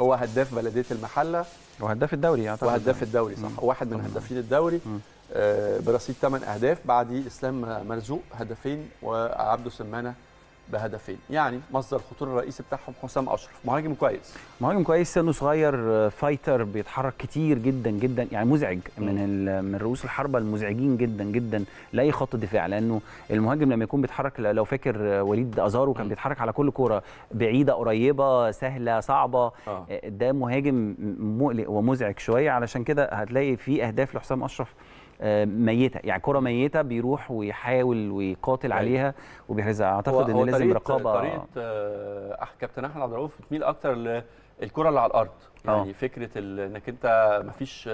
هو هداف بلديه المحله وهداف الدوري اعتقد وهداف الدوري صح مم. واحد من هدافين الدوري آه برصيد 8 اهداف بعد اسلام مرزوق هدفين وعبده سمانه بهدفين يعني مصدر الخطوره الرئيسي بتاعهم حسام اشرف مهاجم كويس مهاجم كويس سنه صغير آه، فايتر بيتحرك كتير جدا جدا يعني مزعج من من رؤوس الحربه المزعجين جدا جدا لاي خط دفاع لانه المهاجم لما يكون بيتحرك لو فاكر آه، وليد ازارو كان بيتحرك على كل كوره بعيده قريبه سهله صعبه آه. ده مهاجم مقلق ومزعج شويه علشان كده هتلاقي في اهداف لحسام اشرف ميته يعني كره ميته بيروح ويحاول ويقاتل أيوة. عليها وبيحرزها اعتقد ان لازم رقابه طريقه آه كابتن احمد عبد الرؤوف بتميل اكتر للكره اللي على الارض آه. يعني أوه. فكره انك انت مفيش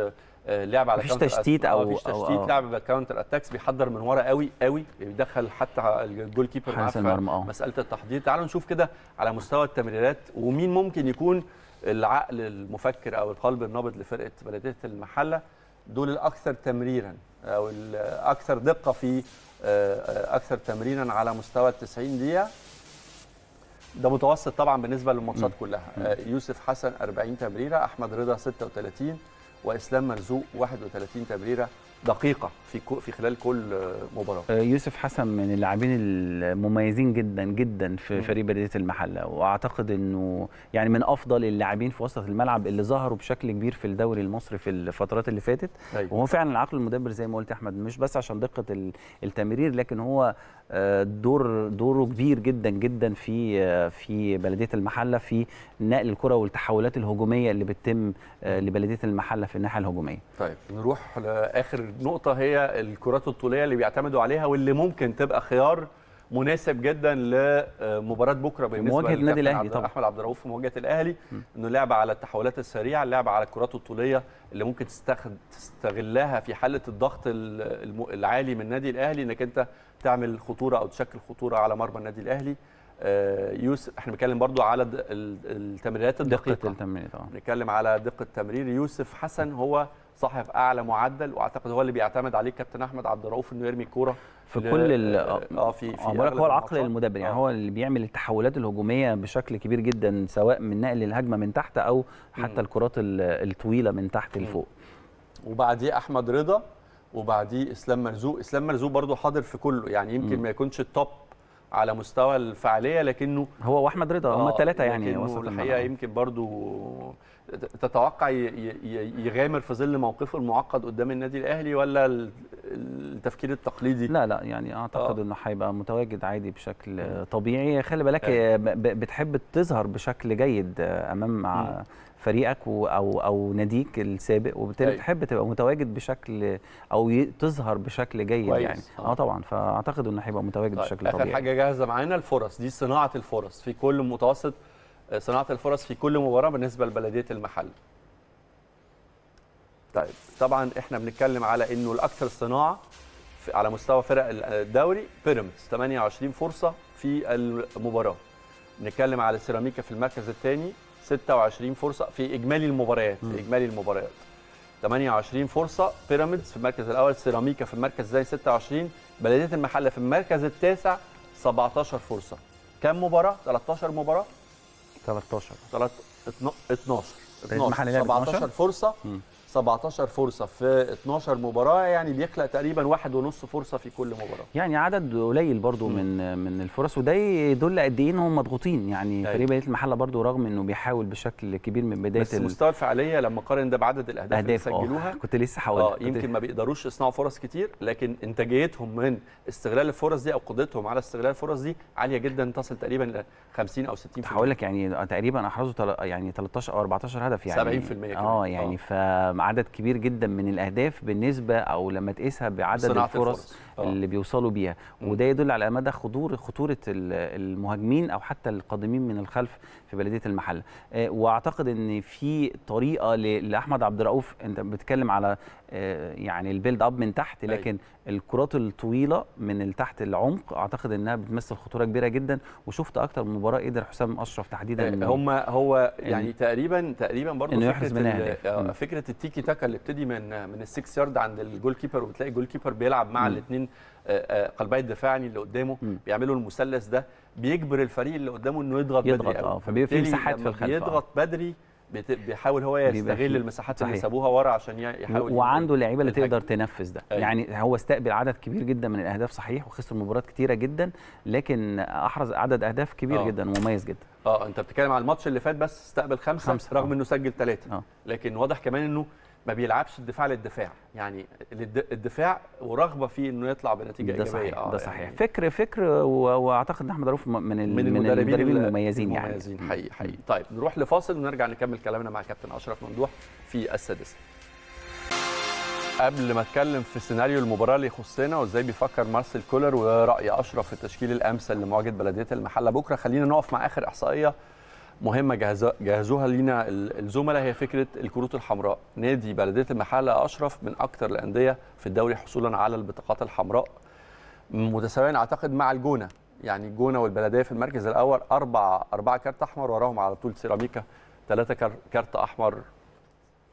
آه، لعب على مفيش تشتيت آه، او مفيش تشتيت أو لعب بالكاونتر اتاكس بيحضر من ورا قوي قوي بيدخل حتى الجول كيبر معاه مساله التحضير تعالوا نشوف كده على مستوى التمريرات ومين ممكن يكون العقل المفكر او القلب النابض لفرقه بلديه المحله دول الاكثر تمريرا او الاكثر دقه في آه، اكثر تمريرا على مستوى ال 90 دقيقه ده متوسط طبعا بالنسبه للماتشات كلها آه، يوسف حسن 40 تمريره احمد رضا 36 واسلام مرزوق 31 تمريره دقيقه في في خلال كل مباراه آه، يوسف حسن من اللاعبين المميزين جدا جدا في فريق بلديه المحله واعتقد انه يعني من افضل اللاعبين في وسط الملعب اللي ظهروا بشكل كبير في الدوري المصري في الفترات اللي فاتت أيوة. وهو فعلا العقل المدبر زي ما قلت احمد مش بس عشان دقه التمرير لكن هو آه، دور دوره كبير جدا جدا في آه، في بلديه المحله في نقل الكره والتحولات الهجوميه اللي بتتم لبلديه المحله في الناحيه الهجوميه طيب نروح لاخر نقطه هي الكرات الطوليه اللي بيعتمدوا عليها واللي ممكن تبقى خيار مناسب جدا لمباراه بكره بالنسبه مواجهه النادي الاهلي طبعا احمد عبد الرؤوف في مواجهه الاهلي انه لعب على التحولات السريعه لعب على الكرات الطوليه اللي ممكن تستغلها في حاله الضغط العالي من النادي الاهلي انك انت تعمل خطوره او تشكل خطوره على مرمى النادي الاهلي آه، يوسف احنا بنتكلم برضو على التمريرات الدقيقه دقه التمرير طبعا بنتكلم على دقه التمرير يوسف حسن هو صاحب اعلى معدل واعتقد هو اللي بيعتمد عليه كابتن احمد عبد الرؤوف انه يرمي الكوره في كل آه،, اه في في هو العقل المدبر يعني آه. هو اللي بيعمل التحولات الهجوميه بشكل كبير جدا سواء من نقل الهجمه من تحت او حتى م. الكرات الطويله من تحت لفوق وبعديه احمد رضا وبعديه اسلام مرزوق اسلام مرزوق برده حاضر في كله يعني يمكن م. ما يكونش التوب على مستوى الفعاليه لكنه هو واحمد رضا هم آه، الثلاثه يعني الحقيقه يمكن برده تتوقع يغامر في ظل موقفه المعقد قدام النادي الاهلي ولا التفكير التقليدي لا لا يعني اعتقد أوه. انه هيبقى متواجد عادي بشكل طبيعي خلي بالك يعني بتحب تظهر بشكل جيد امام آه. فريقك او او ناديك السابق وبالتالي بتحب تبقى متواجد بشكل او تظهر بشكل جيد كويس. يعني آه. اه طبعا فاعتقد انه هيبقى متواجد طيب. بشكل طبيعي اخر حاجه جاهزه معانا الفرص دي صناعه الفرص في كل متوسط صناعه الفرص في كل مباراه بالنسبه لبلديه المحل طيب طبعا احنا بنتكلم على انه الاكثر صناعه على مستوى فرق الدوري بيراميدز 28 فرصه في المباراه نتكلم على سيراميكا في المركز الثاني 26 فرصه في اجمالي المباريات في اجمالي المباريات 28 فرصه بيراميدز في المركز الاول سيراميكا في المركز الثاني 26 بلديه المحله في المركز التاسع 17 فرصه كم مباراه 13 مباراه 13 13 12 12 17 فرصه 17 فرصه في 12 مباراه يعني بيخلق تقريبا واحد ونص فرصه في كل مباراه يعني عدد قليل برضو م. من من الفرص وده يدل قد ايه ان هم مضغوطين يعني أيوة. فريق بنيت المحله برضو رغم انه بيحاول بشكل كبير من بدايه بس مستوى الفعاليه لما قارن ده بعدد الاهداف اللي آه، سجلوها كنت لسه هقول اه يمكن ما بيقدروش يصنعوا فرص كتير لكن انتاجيتهم من استغلال الفرص دي او قدرتهم على استغلال الفرص دي عاليه جدا تصل تقريبا ل 50 او 60% هقول لك يعني تقريبا احرزوا يعني 13 او 14 هدف يعني 70% كمان. اه يعني آه. ف عدد كبير جدا من الاهداف بالنسبه او لما تقيسها بعدد الفرص, الفرص. آه. اللي بيوصلوا بيها وده يدل على مدى خطوره خطوره المهاجمين او حتى القادمين من الخلف في بلديه المحله آه، واعتقد ان في طريقه لاحمد عبد الرؤوف انت بتتكلم على آه، يعني البيلد اب من تحت أيوه. لكن الكرات الطويله من تحت العمق اعتقد انها بتمثل خطوره كبيره جدا وشفت اكتر من مباراه قدر حسام اشرف تحديدا آه، هم هو يعني تقريبا تقريبا برضه انه منها فكره التيكي تاكا اللي بتدي من من السكس يارد عند الجول كيبر وبتلاقي الجول كيبر بيلعب مع الاثنين آه، آه، قلبي الدفاع يعني اللي قدامه م. بيعملوا المثلث ده بيجبر الفريق اللي قدامه انه يضغط, يضغط بدري اه فبيبقى في مساحات في الخلف يضغط بدري بيحاول هو يستغل المساحات صحيح. اللي سابوها ورا عشان يحاول وعنده لعيبه اللي تقدر تنفذ ده أي. أيوة. يعني هو استقبل عدد كبير جدا من الاهداف صحيح وخسر مباريات كتيره جدا لكن احرز عدد اهداف كبير أوه. جدا ومميز جدا اه انت بتتكلم على الماتش اللي فات بس استقبل خمسه, خمسة. رغم أوه. انه سجل ثلاثه آه. لكن واضح كمان انه ما بيلعبش الدفاع للدفاع يعني الدفاع ورغبه فيه انه يطلع بنتيجه ده صحيح. ايجابيه ده يعني صحيح يعني فكر فكر واعتقد ان احمد عروف من, من, المدربين, المدربين المميزين يعني المميزين حقيقي حقيقي طيب نروح لفاصل ونرجع نكمل كلامنا مع كابتن اشرف ممدوح في السادسه قبل ما اتكلم في سيناريو المباراه اللي يخصنا وازاي بيفكر مارسيل كولر وراي اشرف في التشكيل الامثل لمواجهه بلديه المحله بكره خلينا نقف مع اخر احصائيه مهمه جهزوها لينا الزملاء هي فكره الكروت الحمراء نادي بلديه المحله اشرف من اكثر الانديه في الدوري حصولا على البطاقات الحمراء متساويين اعتقد مع الجونه يعني الجونه والبلديه في المركز الاول اربع أربعة كارت احمر وراهم على طول سيراميكا ثلاثه كارت احمر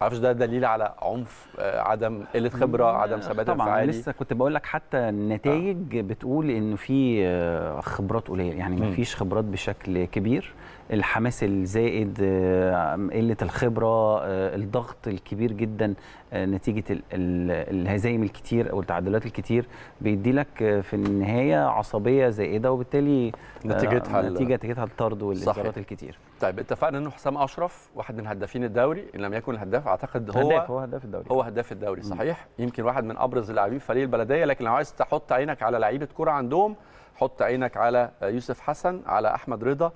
عارفش ده دليل على عنف آه، عدم قله خبره عدم ثبات طبعا انفعالي. لسه كنت بقول لك حتى النتائج آه. بتقول انه في آه، خبرات قليله يعني ما فيش خبرات بشكل كبير الحماس الزائد آه، قله الخبره آه، الضغط الكبير جدا آه، نتيجه الهزايم الكتير او التعادلات الكتير بيدي لك في النهايه عصبيه زائده وبالتالي نتيجتها نتيجة نتيجتها الطرد والانذارات الكتير طيب اتفقنا انه حسام اشرف واحد من هدافين الدوري ان لم يكن الهداف اعتقد هو هداف هو هداف الدوري هو هداف الدوري صحيح م. يمكن واحد من ابرز اللاعبين فريق البلديه لكن لو عايز تحط عينك على لعيبه كوره عندهم حط عينك على يوسف حسن على احمد رضا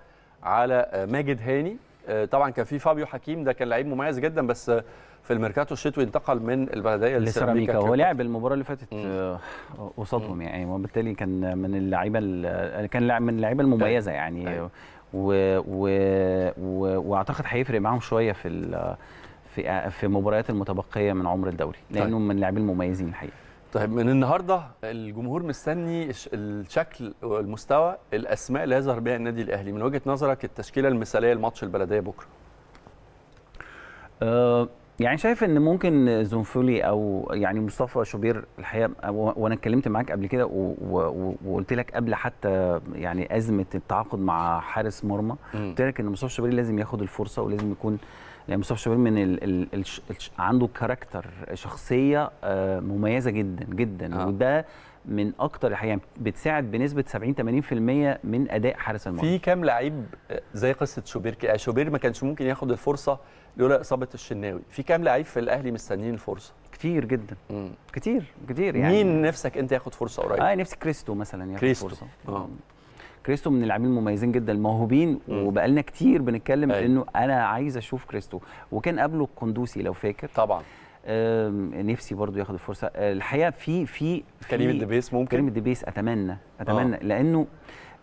على ماجد هاني آه، طبعا كان في فابيو حكيم ده كان لعيب مميز جدا بس في الميركاتو الشتوي انتقل من البلديه لسيراميكا هو لعب المباراه اللي فاتت آه، قصادهم يعني وبالتالي كان من اللعيبه كان من اللعيبه المميزه أيوة. يعني أيوة. و... و... و... واعتقد هيفرق معاهم شويه في ال... في في المباريات المتبقيه من عمر الدوري لانه طيب. من اللاعبين المميزين الحقيقه طيب من النهارده الجمهور مستني الشكل والمستوى الاسماء اللي هيظهر بها النادي الاهلي من وجهه نظرك التشكيله المثاليه لماتش البلديه بكره آه، يعني شايف ان ممكن زونفولي او يعني مصطفى شوبير الحقيقه وانا اتكلمت معاك قبل كده وقلت لك قبل حتى يعني ازمه التعاقد مع حارس مرمى قلت لك ان مصطفى شوبير لازم ياخد الفرصه ولازم يكون يعني مصطفى شوبير من ال ال ال عنده كاركتر شخصيه آه، مميزه جدا جدا آه. وده من اكتر الحقيقه يعني بتساعد بنسبه 70 80% من اداء حارس المرمى في كام لعيب آه، زي قصه شوبير كده آه، شوبير ما كانش ممكن ياخد الفرصه لولا اصابه الشناوي في كام لعيب في الاهلي مستنيين الفرصه كتير جدا مم. كتير كتير يعني مين نفسك انت ياخد فرصه قريب اه نفسي كريستو مثلا ياخد كريستو. فرصه اه كريستو من اللاعبين المميزين جدا الموهوبين وبقالنا كتير بنتكلم أي. أيوه. انه انا عايز اشوف كريستو وكان قبله القندوسي لو فاكر طبعا نفسي برضو ياخد الفرصه الحقيقه في في, في كريم الدبيس ممكن كريم الدبيس اتمنى اتمنى آه. لانه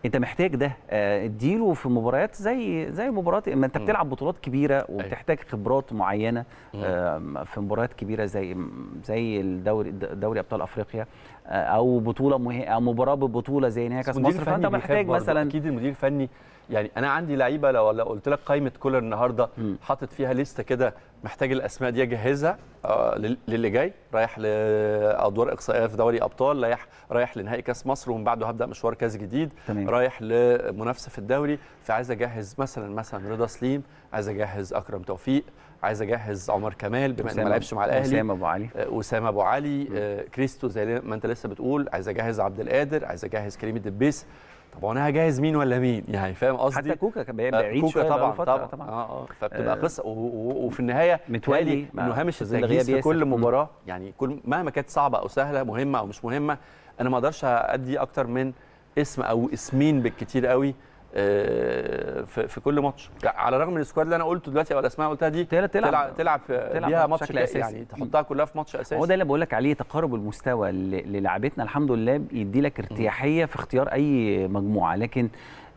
انت محتاج ده آه، اديله في مباريات زي زي مباراه ما انت بتلعب بطولات كبيره أيوة. وبتحتاج خبرات معينه آه، في مباريات كبيره زي زي الدوري دوري ابطال افريقيا آه، او بطوله مه... او مباراه ببطوله زي نهائي كاس مصر فانت محتاج مثلا اكيد المدير الفني يعني انا عندي لعيبه لو قلت لك قائمه كولر النهارده حاطط فيها لسته كده محتاج الاسماء دي اجهزها آه، للي جاي رايح لادوار اقصائيه في دوري ابطال رايح رايح لنهائي كاس مصر ومن بعده هبدا مشوار كاس جديد تمام. رايح لمنافسه في الدوري فعايز اجهز مثلا مثلا رضا سليم عايز اجهز اكرم توفيق عايز اجهز عمر كمال بما انه ما لعبش مع الاهلي اسامه ابو علي اسامه آه، ابو علي آه، كريستو زي ما انت لسه بتقول عايز اجهز عبد القادر عايز اجهز كريم الدبيس طب وانا هجهز مين ولا مين يعني فاهم قصدي حتى كوكا كان بعيد آه، كوكا طبعا طبعا طبعا اه اه فبتبقى آه قصه وفي النهايه متوالي انه هامش التجهيز في كل مباراه يعني كل مهما كانت صعبه او سهله مهمه او مش مهمه انا ما اقدرش ادي اكتر من اسم او اسمين بالكتير قوي آه، في كل ماتش يعني على الرغم من السكواد اللي انا قلته دلوقتي او الاسماء قلتها دي تلعب تلعب, تلعب, تلعب بيها ماتش اساسي يعني تحطها كلها في ماتش اساسي هو ده اللي بقول لك عليه تقارب المستوى اللي لعبتنا الحمد لله بيدي لك ارتياحيه في اختيار اي مجموعه لكن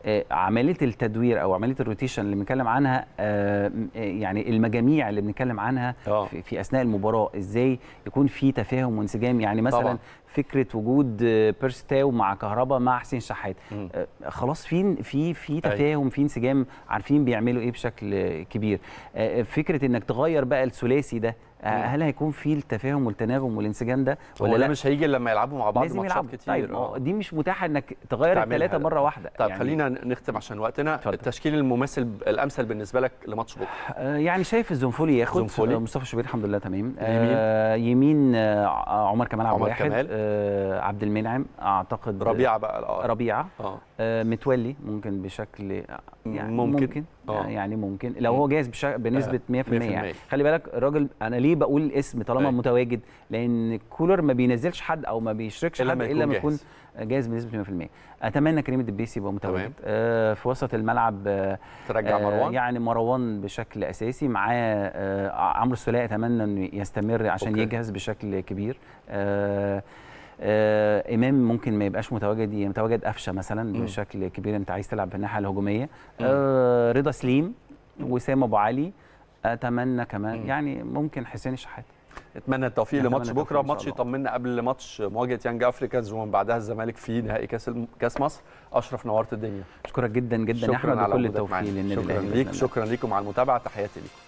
آه، عمليه التدوير او عمليه الروتيشن اللي بنتكلم عنها آه، يعني المجاميع اللي بنتكلم عنها في اثناء المباراه ازاي يكون في تفاهم وانسجام يعني مثلا طبعا. فكره وجود بيرستاو مع كهربا مع حسين شحات آه، خلاص في في في أيوة. تفاهم في انسجام عارفين بيعملوا ايه بشكل كبير آه، آه، فكره انك تغير بقى الثلاثي ده هل هيكون في التفاهم والتناغم والانسجام ده ولا لا مش هيجي لما يلعبوا مع بعض ماتشات كتير طيب دي مش متاحه انك تغير الثلاثه مره واحده طيب يعني خلينا نختم عشان وقتنا فضل. التشكيل المماثل الامثل بالنسبه لك لماتش بكره آه يعني شايف الزنفولي ياخد زنفولي. مصطفى شوبير الحمد لله تمام يمين آه يمين آه عمر كمال عبد الواحد آه، عبد المنعم اعتقد ربيعه بقى اه ربيعه آه. آه. متولي ممكن بشكل يعني ممكن, ممكن آه. يعني ممكن لو هو جاهز بنسبه 100%, 100% يعني خلي بالك الراجل انا ليه بقول الاسم طالما أي. أيوه. متواجد لان كولر ما بينزلش حد او ما بيشركش حد الا ما يكون جاهز بنسبه 100% اتمنى كريم الدبيسي يبقى متواجد آه في وسط الملعب آه ترجع مروان آه، يعني مروان بشكل اساسي معاه آه عمرو السلاء اتمنى انه يستمر عشان أوكي. يجهز بشكل كبير آه آه امام ممكن ما يبقاش متواجد متواجد قفشه مثلا بشكل كبير انت عايز تلعب في الناحيه الهجوميه آه رضا سليم وسام ابو علي اتمنى كمان مم. يعني ممكن حسين الشحات اتمنى التوفيق لماتش بكره ماتش يطمنا قبل ماتش مواجهه يانج افريكانز ومن بعدها الزمالك في نهائي كاس كاس مصر اشرف نورت الدنيا اشكرك جدا جدا يا احمد كل التوفيق للنادي الاهلي شكرا ليك شكرا ليكم على المتابعه تحياتي ليكم